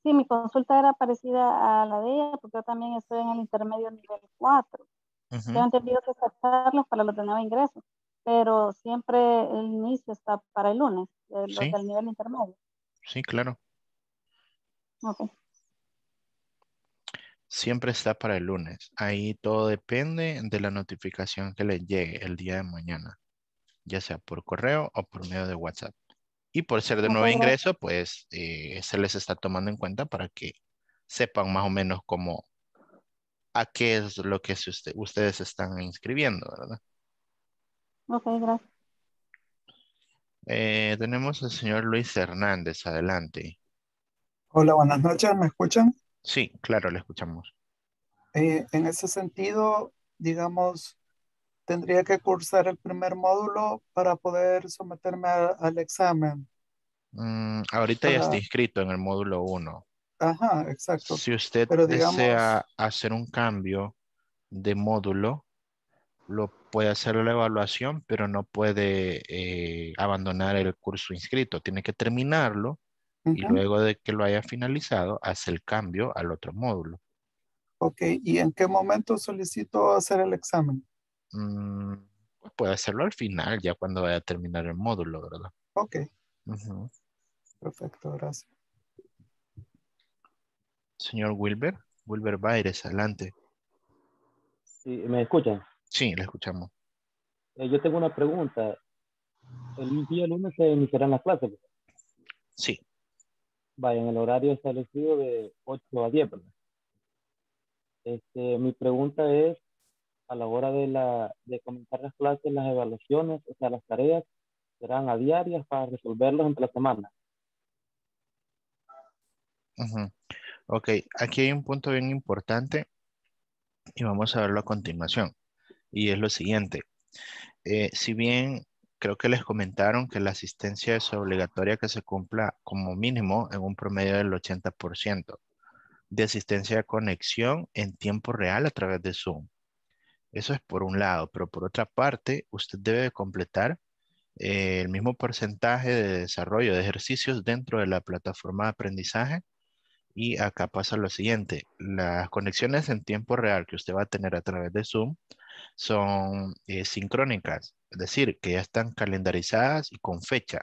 Sí, mi consulta era parecida a la de ella, porque yo también estoy en el intermedio nivel 4. Uh Yo que sacarlos para los de nuevo ingreso, pero siempre el inicio está para el lunes, los del nivel intermedio. Sí, claro. Ok. Siempre está para el lunes. Ahí todo depende de la notificación que les llegue el día de mañana, ya sea por correo o por medio de WhatsApp. Y por ser de nuevo ingreso, pues eh, se les está tomando en cuenta para que sepan más o menos cómo, a qué es lo que ustedes están inscribiendo, ¿verdad? Ok, gracias. Eh, tenemos al señor Luis Hernández, adelante. Hola, buenas noches, ¿me escuchan? Sí, claro, le escuchamos. Eh, en ese sentido, digamos, tendría que cursar el primer módulo para poder someterme al examen. Mm, ahorita ya está inscrito en el módulo 1. Ajá, exacto. Si usted desea hacer un cambio de módulo, lo puede hacer la evaluación, pero no puede eh, abandonar el curso inscrito. Tiene que terminarlo y luego de que lo haya finalizado, hace el cambio al otro módulo. Ok, ¿y en qué momento solicito hacer el examen? Mm, puede hacerlo al final, ya cuando vaya a terminar el módulo, ¿verdad? Ok. Perfecto, gracias. Señor Wilber, Wilber Baires, adelante. Sí, ¿Me escuchan? Sí, le escuchamos. Eh, yo tengo una pregunta. ¿El día lunes se iniciarán las clases? Sí. Vaya, en el horario establecido de 8 a 10, ¿verdad? Este, mi pregunta es, a la hora de, la, comenzar las clases, las evaluaciones, o sea, las tareas serán a diarias para resolverlas entre la semana. Ok, aquí hay un punto bien importante y vamos a verlo a continuación. Y es lo siguiente. Eh, si bien creo que les comentaron que la asistencia es obligatoria que se cumpla como mínimo en un promedio del 80% de asistencia a conexión en tiempo real a través de Zoom. Eso es por un lado, pero por otra parte, usted debe completar eh, el mismo porcentaje de desarrollo de ejercicios dentro de la plataforma de aprendizaje. Y acá pasa lo siguiente, las conexiones en tiempo real que usted va a tener a través de Zoom son eh, sincrónicas, es decir, que ya están calendarizadas y con fecha.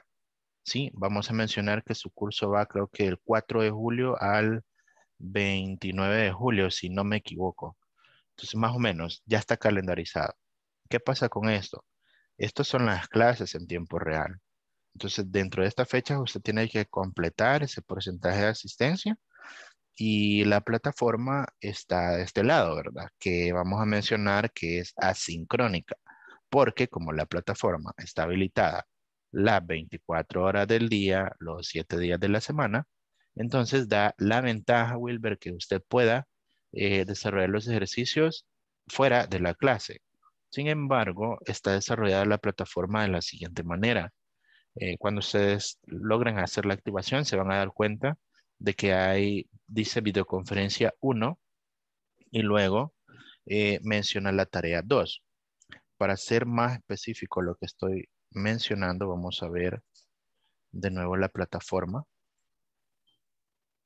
¿sí? Vamos a mencionar que su curso va creo que el 4 de julio al 29 de julio, si no me equivoco. Entonces, más o menos, ya está calendarizado. ¿Qué pasa con esto? Estas son las clases en tiempo real. Entonces, dentro de esta fecha, usted tiene que completar ese porcentaje de asistencia y la plataforma está de este lado, ¿verdad? Que vamos a mencionar que es asincrónica, porque como la plataforma está habilitada las 24 horas del día, los 7 días de la semana, entonces da la ventaja, Wilber, que usted pueda eh, desarrollar los ejercicios fuera de la clase. Sin embargo, está desarrollada la plataforma de la siguiente manera. Eh, cuando ustedes logran hacer la activación, se van a dar cuenta de que hay, dice videoconferencia 1 y luego eh, menciona la tarea 2. Para ser más específico lo que estoy mencionando, vamos a ver de nuevo la plataforma.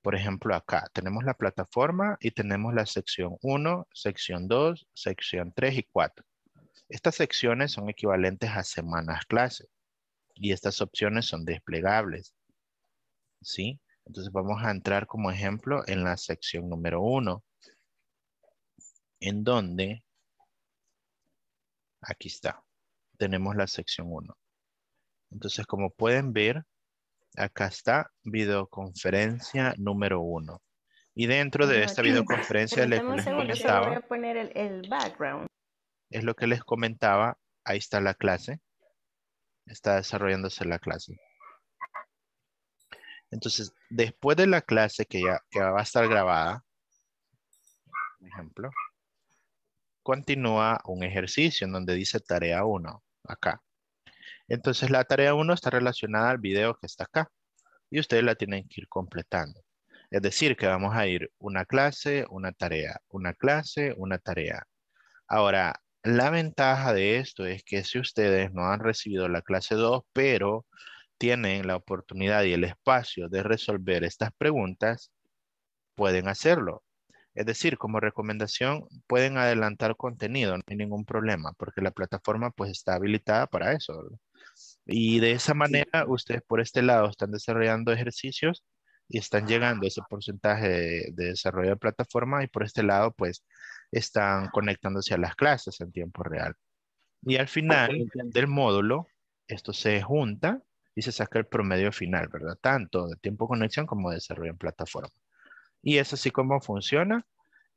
Por ejemplo, acá tenemos la plataforma y tenemos la sección 1, sección 2, sección 3 y 4. Estas secciones son equivalentes a semanas clases y estas opciones son desplegables. ¿Sí? Entonces vamos a entrar como ejemplo en la sección número 1, en donde, aquí está, tenemos la sección 1. Entonces como pueden ver, Acá está, videoconferencia número uno. Y dentro de esta videoconferencia les, comentaba... Es lo que les comentaba, ahí está la clase. Está desarrollándose la clase. Entonces, después de la clase que ya, va a estar grabada, por ejemplo, continúa un ejercicio en donde dice tarea uno. acá. Entonces la tarea 1 está relacionada al video que está acá y ustedes la tienen que ir completando. Es decir, que vamos a ir una clase, una tarea, una clase, una tarea. Ahora, la ventaja de esto es que si ustedes no han recibido la clase 2, pero tienen la oportunidad y el espacio de resolver estas preguntas, pueden hacerlo. Es decir, como recomendación, pueden adelantar contenido, no hay ningún problema, porque la plataforma pues está habilitada para eso. Y de esa manera, ustedes por este lado están desarrollando ejercicios y están llegando a ese porcentaje de, desarrollo de plataforma y por este lado, pues, están conectándose a las clases en tiempo real. Y al final del módulo, esto se junta y se saca el promedio final, ¿verdad? Tanto de tiempo de conexión como de desarrollo en plataforma. Y es así como funciona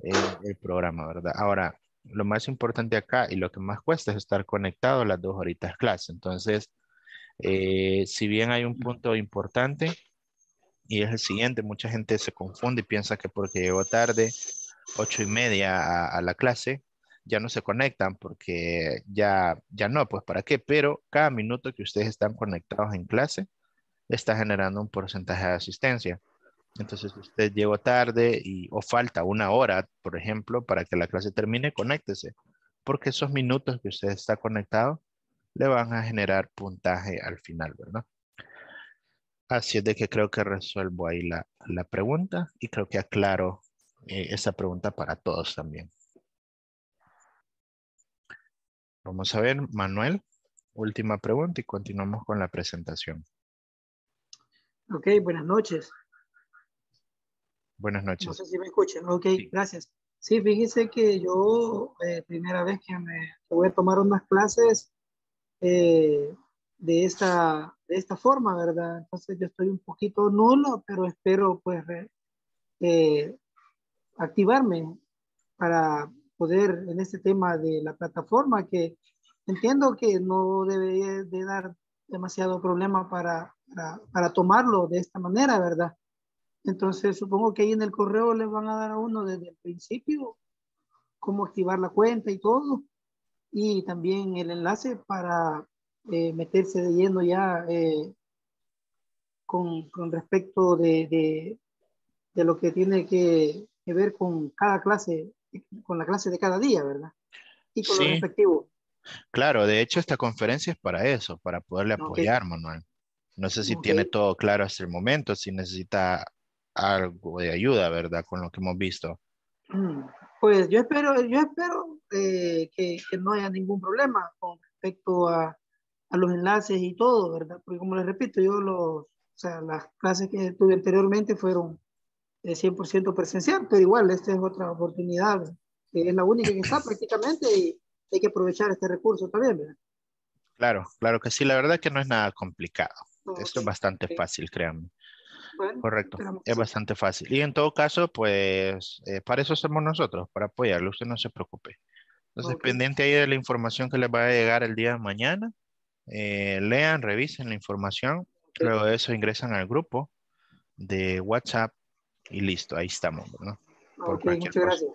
eh, el programa, ¿verdad? Ahora, lo más importante acá y lo que más cuesta es estar conectado las dos horitas clase. Entonces, eh, si bien hay un punto importante y es el siguiente, mucha gente se confunde y piensa que porque llegó tarde, ocho y media a, la clase, ya no se conectan porque ya, ya no, pues para qué, pero cada minuto que ustedes están conectados en clase está generando un porcentaje de asistencia. Entonces usted llegó tarde y, o falta una hora, por ejemplo, para que la clase termine, conéctese, porque esos minutos que usted está conectado le van a generar puntaje al final, ¿verdad? Así es de que creo que resuelvo ahí la, la pregunta y creo que aclaro eh, esa pregunta para todos también. Vamos a ver, Manuel, última pregunta y continuamos con la presentación. Ok, buenas noches. Buenas noches. No sé si me escuchan. Ok, gracias. Sí, fíjese que yo, eh, primera vez que me voy a tomar unas clases eh, de, esta, forma, ¿verdad? Entonces yo estoy un poquito nulo, pero espero pues eh, activarme para poder en este tema de la plataforma que entiendo que no debe de dar demasiado problema para, para, tomarlo de esta manera, ¿verdad? Entonces supongo que ahí en el correo les van a dar a uno desde el principio cómo activar la cuenta y todo y también el enlace para eh, meterse de lleno ya eh, con, respecto de, lo que tiene que, ver con cada clase, con la clase de cada día, ¿verdad? Y con lo respectivo. Claro, de hecho esta conferencia es para eso, para poderle apoyar, Manuel. No sé si tiene todo claro hasta el momento, si necesita algo de ayuda, ¿verdad? Con lo que hemos visto. Mm. Pues yo espero, yo espero eh, que, que, no haya ningún problema con respecto a, a, los enlaces y todo, ¿verdad? Porque como les repito, yo los, o sea, las clases que tuve anteriormente fueron 100% eh, presencial, pero igual esta es otra oportunidad, que es la única que está prácticamente y hay que aprovechar este recurso también, ¿verdad? Claro, claro que sí, la verdad que no es nada complicado. Esto es bastante fácil, créanme. Correcto, es bastante fácil. Y en todo caso, pues eh, para eso somos nosotros, para apoyarlo, usted no se preocupe. Entonces, pendiente ahí de la información que les va a llegar el día de mañana, eh, lean, revisen la información, luego de eso ingresan al grupo de WhatsApp y listo, ahí estamos, ok muchas gracias.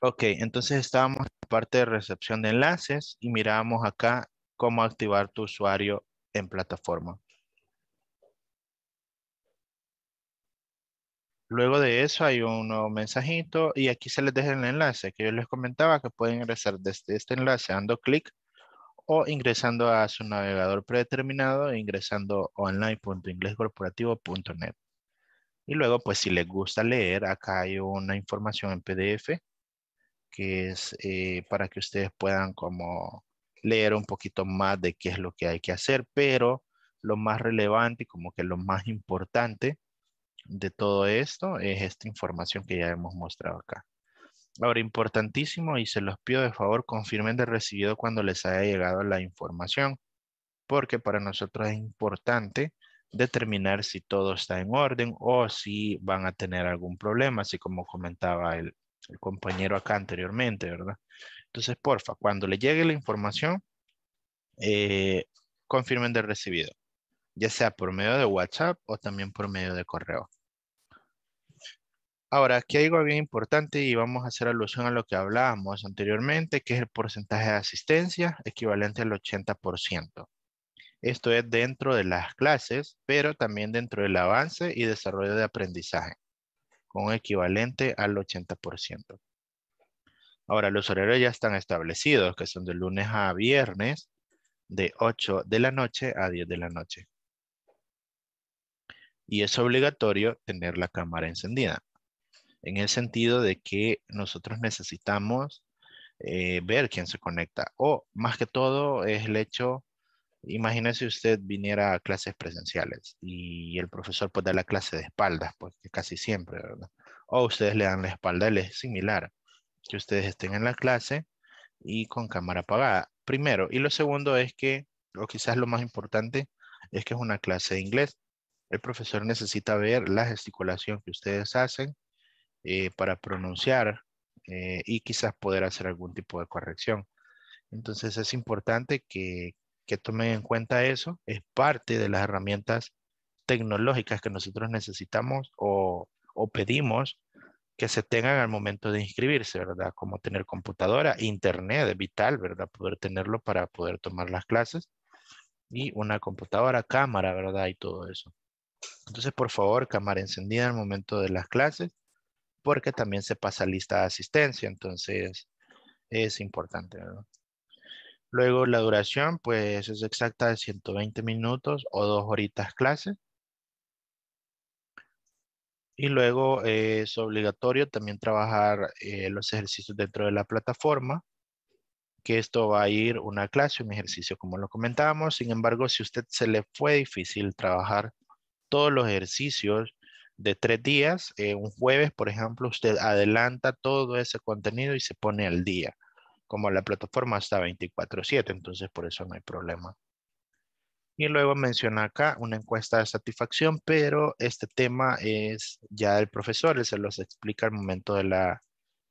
Ok, entonces estábamos en la parte de recepción de enlaces y miramos acá cómo activar tu usuario en plataforma. Luego de eso hay un nuevo mensajito y aquí se les deja el enlace que yo les comentaba que pueden ingresar desde este enlace dando clic o ingresando a su navegador predeterminado e ingresando online.inglescorporativo.net. Y luego, pues si les gusta leer, acá hay una información en PDF que es eh, para que ustedes puedan como leer un poquito más de qué es lo que hay que hacer, pero lo más relevante, y como que lo más importante de todo esto es esta información que ya hemos mostrado acá. Ahora, importantísimo, y se los pido de favor, confirmen de recibido cuando les haya llegado la información, porque para nosotros es importante determinar si todo está en orden o si van a tener algún problema, así como comentaba el, el compañero acá anteriormente, ¿verdad? Entonces, porfa, cuando le llegue la información, eh, confirmen del recibido, ya sea por medio de WhatsApp o también por medio de correo. Ahora, aquí hay algo bien importante y vamos a hacer alusión a lo que hablábamos anteriormente, que es el porcentaje de asistencia equivalente al 80%. Esto es dentro de las clases, pero también dentro del avance y desarrollo de aprendizaje, con equivalente al 80%. Ahora, los horarios ya están establecidos, que son de lunes a viernes, de 8 de la noche a 10 de la noche. Y es obligatorio tener la cámara encendida, en el sentido de que nosotros necesitamos eh, ver quién se conecta. O más que todo es el hecho, imagínese usted viniera a clases presenciales y el profesor puede dar la clase de espaldas, porque pues, casi siempre, ¿verdad? O ustedes le dan la espalda, es similar que ustedes estén en la clase y con cámara apagada. Primero, y lo segundo es que, o quizás lo más importante, es que es una clase de inglés. El profesor necesita ver la gesticulación que ustedes hacen eh, para pronunciar eh, y quizás poder hacer algún tipo de corrección. Entonces es importante que, tomen en cuenta eso. Es parte de las herramientas tecnológicas que nosotros necesitamos o, o pedimos que se tengan al momento de inscribirse, ¿verdad? Como tener computadora, internet es vital, ¿verdad? Poder tenerlo para poder tomar las clases y una computadora, cámara, ¿verdad? Y todo eso. Entonces, por favor, cámara encendida al momento de las clases, porque también se pasa lista de asistencia, entonces es importante, ¿verdad? Luego la duración, pues es exacta de 120 minutos o dos horitas clases. Y luego eh, es obligatorio también trabajar eh, los ejercicios dentro de la plataforma, que esto va a ir una clase, un ejercicio, como lo comentábamos. Sin embargo, si a usted se le fue difícil trabajar todos los ejercicios de tres días, eh, un jueves, por ejemplo, usted adelanta todo ese contenido y se pone al día, como la plataforma está 24/7, entonces por eso no hay problema. Y luego menciona acá una encuesta de satisfacción, pero este tema es ya del profesor, él se los explica al momento de la,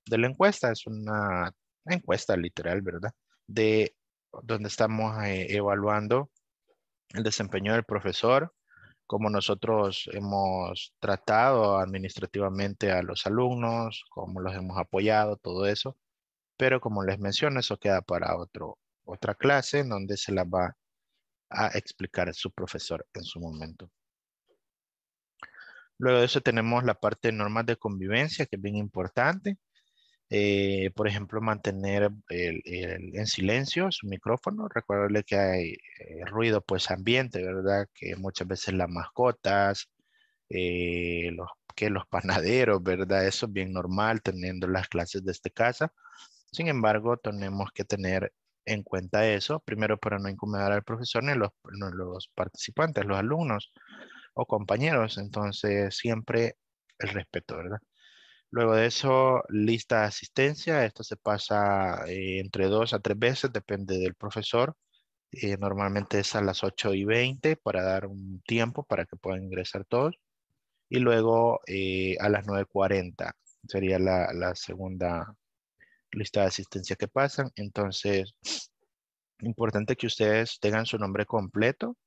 de la encuesta. Es una encuesta literal, ¿verdad? De donde estamos eh, evaluando el desempeño del profesor, cómo nosotros hemos tratado administrativamente a los alumnos, cómo los hemos apoyado, todo eso. Pero como les menciono, eso queda para otro, otra clase en donde se la va a explicar a su profesor en su momento. Luego de eso tenemos la parte de normas de convivencia, que es bien importante. Eh, por ejemplo, mantener en silencio su micrófono. Recordarle que hay eh, ruido pues ambiente, ¿verdad? Que muchas veces las mascotas, eh, los, que los panaderos, ¿verdad? Eso es bien normal teniendo las clases desde este casa. Sin embargo, tenemos que tener en cuenta eso, primero para no incomodar al profesor ni los, los participantes, los alumnos o compañeros, entonces siempre el respeto, ¿verdad? Luego de eso, lista de asistencia, esto se pasa eh, entre dos a tres veces, depende del profesor. Eh, normalmente es a las 8 y 20 para dar un tiempo para que puedan ingresar todos. Y luego eh, a las 9.40 sería la, la segunda lista de asistencia que pasan. Entonces, importante que ustedes tengan su nombre completo.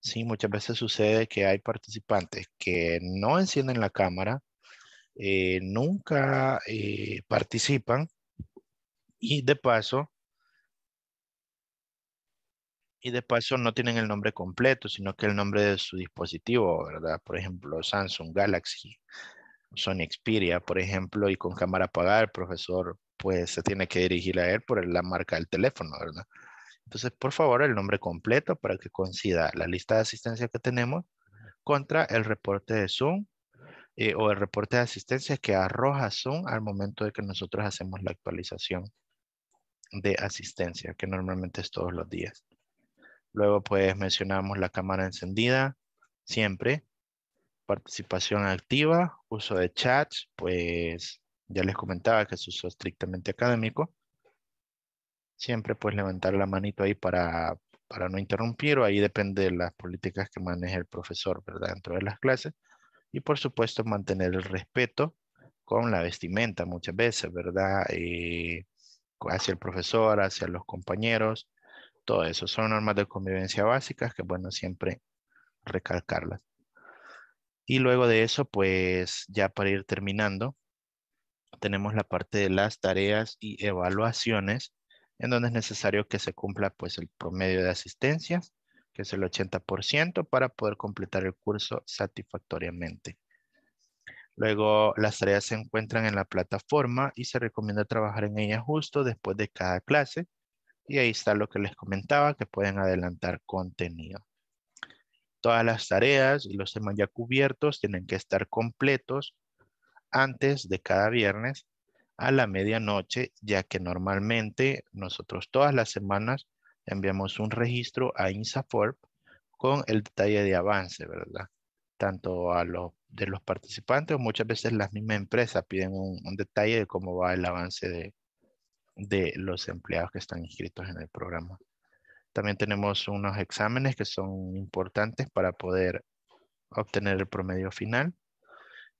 Sí, muchas veces sucede que hay participantes que no encienden la cámara, eh, nunca eh, participan y de paso y de paso no tienen el nombre completo, sino que el nombre de su dispositivo, ¿verdad? Por ejemplo, Samsung Galaxy, Sony Xperia, por ejemplo, y con cámara apagada, el profesor pues se tiene que dirigir a él por la marca del teléfono, ¿verdad? Entonces, por favor, el nombre completo para que coincida la lista de asistencia que tenemos contra el reporte de Zoom eh, o el reporte de asistencia que arroja Zoom al momento de que nosotros hacemos la actualización de asistencia, que normalmente es todos los días. Luego, pues, mencionamos la cámara encendida, siempre. Participación activa, uso de chats, pues, ya les comentaba que es uso estrictamente académico. Siempre puedes levantar la manito ahí para, para no interrumpir o ahí depende de las políticas que maneje el profesor, ¿verdad? Dentro de las clases. Y por supuesto mantener el respeto con la vestimenta muchas veces, ¿verdad? Eh, hacia el profesor, hacia los compañeros, todo eso. Son normas de convivencia básicas que, bueno, siempre recalcarlas. Y luego de eso, pues ya para ir terminando, tenemos la parte de las tareas y evaluaciones, en donde es necesario que se cumpla pues, el promedio de asistencia, que es el 80%, para poder completar el curso satisfactoriamente. Luego, las tareas se encuentran en la plataforma y se recomienda trabajar en ellas justo después de cada clase. Y ahí está lo que les comentaba, que pueden adelantar contenido. Todas las tareas y los temas ya cubiertos tienen que estar completos antes de cada viernes a la medianoche, ya que normalmente nosotros todas las semanas enviamos un registro a INSAFORP con el detalle de avance, ¿verdad? Tanto a los de los participantes o muchas veces las mismas empresas piden un, un detalle de cómo va el avance de, de los empleados que están inscritos en el programa. También tenemos unos exámenes que son importantes para poder obtener el promedio final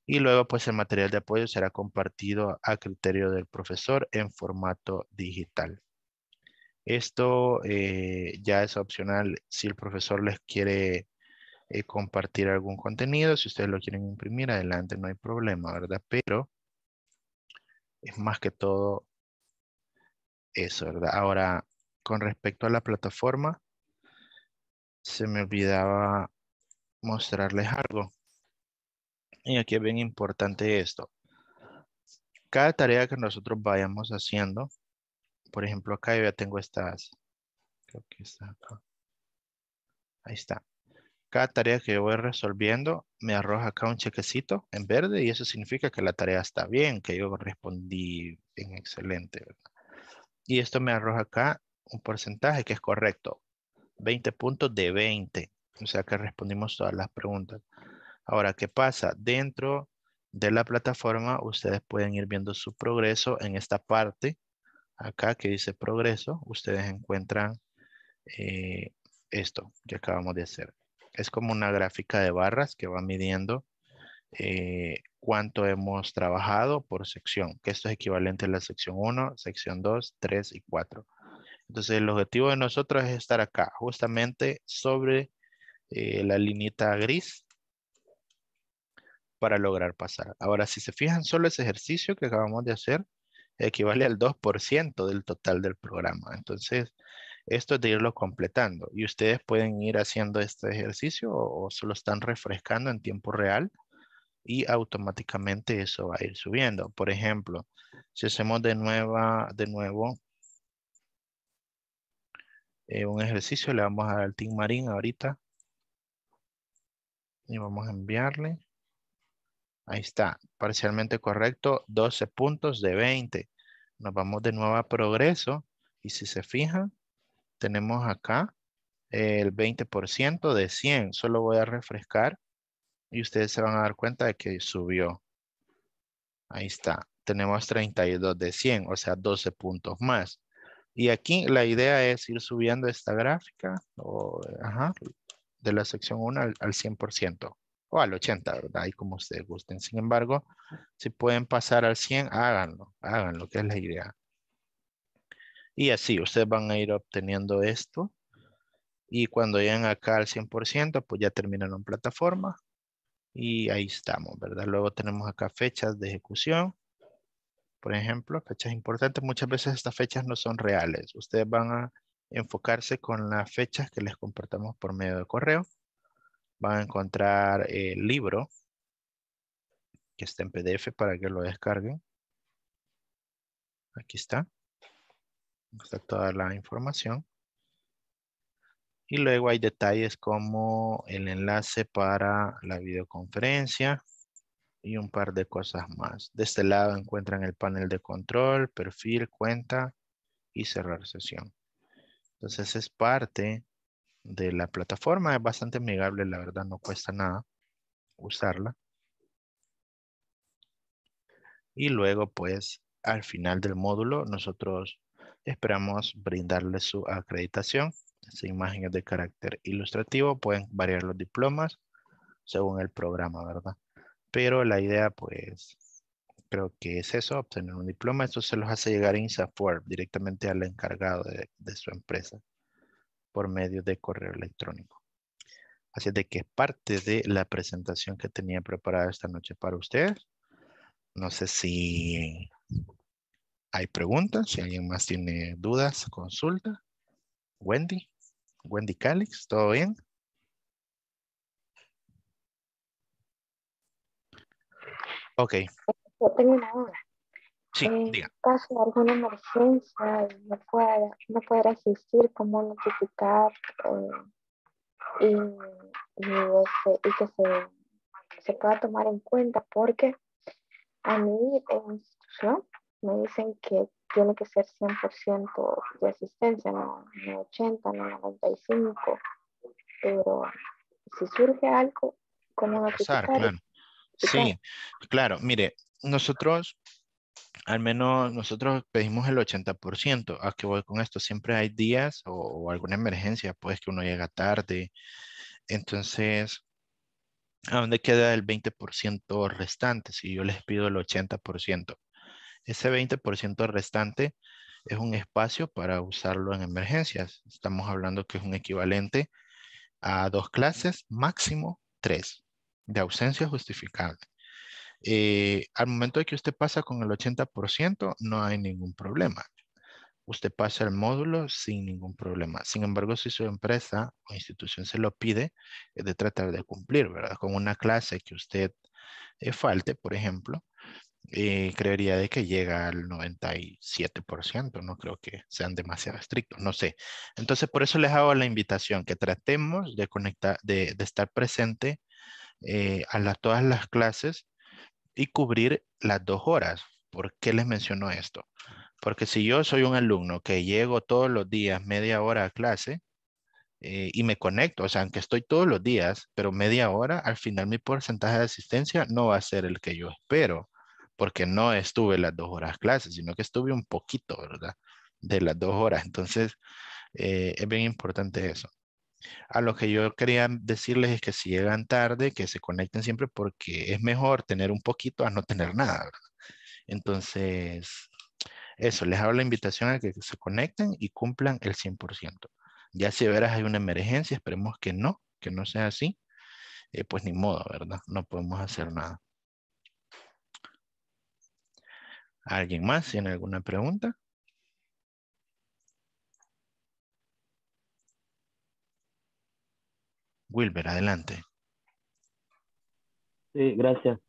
y luego pues el material de apoyo será compartido a criterio del profesor en formato digital. Esto eh, ya es opcional si el profesor les quiere eh, compartir algún contenido, si ustedes lo quieren imprimir, adelante, no hay problema, ¿verdad? Pero es más que todo eso, ¿verdad? Ahora, con respecto a la plataforma, se me olvidaba mostrarles algo. Y aquí es bien importante esto. Cada tarea que nosotros vayamos haciendo, por ejemplo, acá yo ya tengo estas, creo que está acá. Ahí está. Cada tarea que yo voy resolviendo me arroja acá un chequecito en verde y eso significa que la tarea está bien, que yo respondí en excelente. Y esto me arroja acá un porcentaje que es correcto. 20 puntos de 20. O sea que respondimos todas las preguntas. Ahora, ¿qué pasa? Dentro de la plataforma, ustedes pueden ir viendo su progreso en esta parte. Acá que dice progreso, ustedes encuentran eh, esto que acabamos de hacer. Es como una gráfica de barras que va midiendo eh, cuánto hemos trabajado por sección, que esto es equivalente a la sección 1, sección 2, 3 y 4. Entonces el objetivo de nosotros es estar acá, justamente sobre eh, la línea gris, para lograr pasar. Ahora, si se fijan, solo ese ejercicio que acabamos de hacer equivale al 2% del total del programa. Entonces, esto es de irlo completando. Y ustedes pueden ir haciendo este ejercicio o, solo están refrescando en tiempo real y automáticamente eso va a ir subiendo. Por ejemplo, si hacemos de, nueva, de nuevo eh, un ejercicio, le vamos a dar al Team Marine ahorita y vamos a enviarle. Ahí está, parcialmente correcto, 12 puntos de 20. Nos vamos de nuevo a progreso. Y si se fijan, tenemos acá el 20% de 100. Solo voy a refrescar y ustedes se van a dar cuenta de que subió. Ahí está. Tenemos 32 de 100, o sea, 12 puntos más. Y aquí la idea es ir subiendo esta gráfica de la sección 1 al, al 100% o al 80, ¿verdad? Y como ustedes gusten. Sin embargo, si pueden pasar al 100, háganlo, háganlo, que es la idea. Y así, ustedes van a ir obteniendo esto. Y cuando lleguen acá al 100%, pues ya terminan en plataforma. Y ahí estamos, ¿verdad? Luego tenemos acá fechas de ejecución. Por ejemplo, fechas importantes. Muchas veces estas fechas no son reales. Ustedes van a enfocarse con las fechas que les compartamos por medio de correo van a encontrar el libro que está en PDF para que lo descarguen. Aquí está. Está toda la información. Y luego hay detalles como el enlace para la videoconferencia y un par de cosas más. De este lado encuentran el panel de control, perfil, cuenta y cerrar sesión. Entonces es parte de la plataforma. Es bastante amigable, la verdad no cuesta nada usarla. Y luego pues al final del módulo nosotros esperamos brindarle su acreditación. Esas imágenes de carácter ilustrativo, pueden variar los diplomas según el programa, ¿verdad? Pero la idea pues creo que es eso, obtener un diploma. eso se los hace llegar en INSAFOR directamente al encargado de su empresa por medio de correo electrónico. Así de que es parte de la presentación que tenía preparada esta noche para ustedes. No sé si hay preguntas, si alguien más tiene dudas, consulta. Wendy, Wendy Calix, ¿todo bien? Ok. Yo tengo una duda. Eh, en caso de alguna emergencia no pueda, no poder asistir, cómo notificar eh, este, y, que se, pueda tomar en cuenta, porque a mí en institución me dicen que tiene que ser 100% de asistencia, no, 80, no 95, pero si surge algo, ¿cómo notificar? Pasar, claro. Sí, claro, mire, nosotros al menos nosotros pedimos el 80%. ¿A qué voy con esto? Siempre hay días o, alguna emergencia, pues que uno llega tarde. Entonces, ¿a dónde queda el 20% restante si yo les pido el 80%? Ese 20% restante es un espacio para usarlo en emergencias. Estamos hablando que es un equivalente a dos clases, máximo tres, de ausencia justificable. Eh, al momento de que usted pasa con el 80%, no hay ningún problema. Usted pasa el módulo sin ningún problema. Sin embargo, si su empresa o institución se lo pide, es de tratar de cumplir, ¿verdad? Con una clase que usted eh, falte, por ejemplo, eh, creería de que llega al 97%, no creo que sean demasiado estrictos, no sé. Entonces, por eso les hago la invitación, que tratemos de conectar, de, estar presente a todas las clases y cubrir las dos horas. ¿Por qué les menciono esto? Porque si yo soy un alumno que llego todos los días media hora a clase eh, y me conecto, o sea, aunque estoy todos los días, pero media hora, al final mi porcentaje de asistencia no va a ser el que yo espero, porque no estuve las dos horas clase, sino que estuve un poquito, ¿verdad? De las dos horas. Entonces, eh, es bien importante eso. A lo que yo quería decirles es que si llegan tarde, que se conecten siempre porque es mejor tener un poquito a no tener nada. ¿verdad? Entonces, eso, les hago la invitación a que se conecten y cumplan el 100%. Ya si verás hay una emergencia, esperemos que no, que no sea así, eh, pues ni modo, ¿verdad? No podemos hacer nada. ¿Alguien más tiene alguna pregunta? Wilber, adelante. Sí, gracias.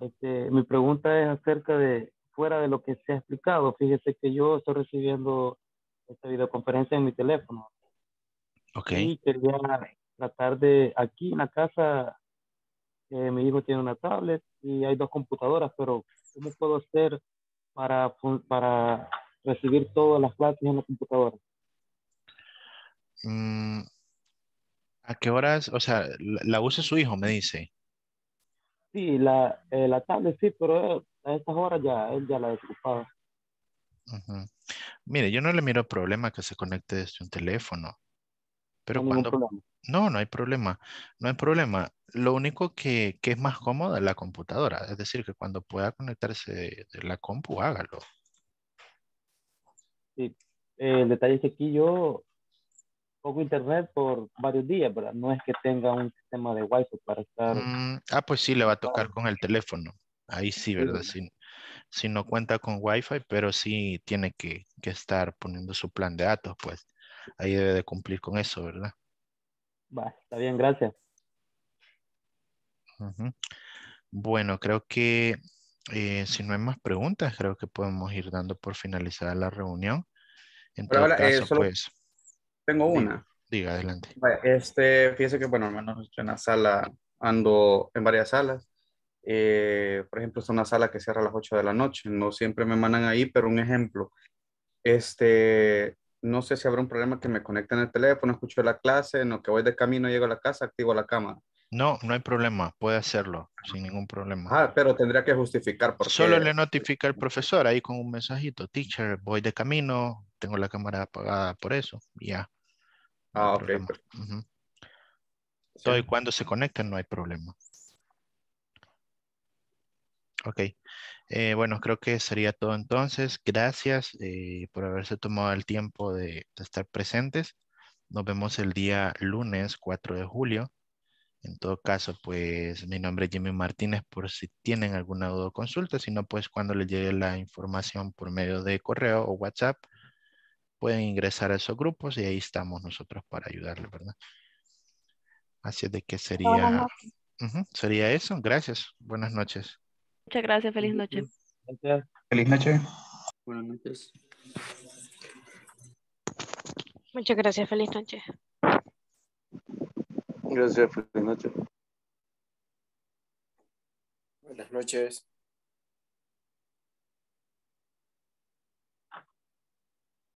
Este, mi pregunta es acerca de, fuera de lo que se ha explicado, fíjese que yo estoy recibiendo esta videoconferencia en mi teléfono. Ok. Y tarde tratar de, aquí en la casa, eh, mi hijo tiene una tablet y hay dos computadoras, pero ¿cómo puedo hacer para, para recibir todas las clases en la computadora? Mm, ¿A qué horas? O sea, la, usa su hijo, me dice. Sí, eh, la, tablet sí, pero a estas horas ya él ya la ha Uh Mire, yo no le miro problema que se conecte desde un teléfono. Pero cuando... No, no hay problema. No hay problema. Lo único que, es más cómodo es la computadora. Es decir, que cuando pueda conectarse de, la compu, hágalo. Sí. el detalle es que aquí yo poco internet por varios días, ¿verdad? No es que tenga un sistema de wifi para estar... Mm, ah, pues sí, le va a tocar ah. con el teléfono. Ahí sí, ¿verdad? Si, si no cuenta con wifi, pero sí tiene que, estar poniendo su plan de datos, pues ahí debe de cumplir con eso, ¿verdad? Va, está bien, gracias. Bueno, creo que eh, si no hay más preguntas, creo que podemos ir dando por finalizada la reunión. En todo eh, caso, pues... Tengo una. Diga, adelante. Este, fíjese que, bueno, al menos en la sala, ando en varias salas. Eh, por ejemplo, es una sala que cierra a las 8 de la noche. No siempre me mandan ahí, pero un ejemplo. Este, no sé si habrá un problema que me en el teléfono, escucho la clase, en lo que voy de camino, llego a la casa, activo la cámara. No, no hay problema, puede hacerlo sin ningún problema. Ah, pero tendría que justificar por Solo le notifica el profesor ahí con un mensajito, teacher, voy de camino, tengo la cámara apagada por eso, ya. Ah, y cuando se conecten no hay problema. Ok. Eh, bueno, creo que sería todo entonces. Gracias eh, por haberse tomado el tiempo de, estar presentes. Nos vemos el día lunes 4 de julio. En todo caso, pues mi nombre es Jimmy Martínez por si tienen alguna duda o consulta. Si no, pues cuando les llegue la información por medio de correo o WhatsApp, pueden ingresar a esos grupos y ahí estamos nosotros para ayudarles, ¿verdad? Así de que sería, sería eso. Gracias. Buenas noches. Muchas gracias. Feliz noche. Gracias. Feliz noche. Buenas noches. Muchas gracias. Feliz noche. Gracias. Feliz noche. Buenas noches.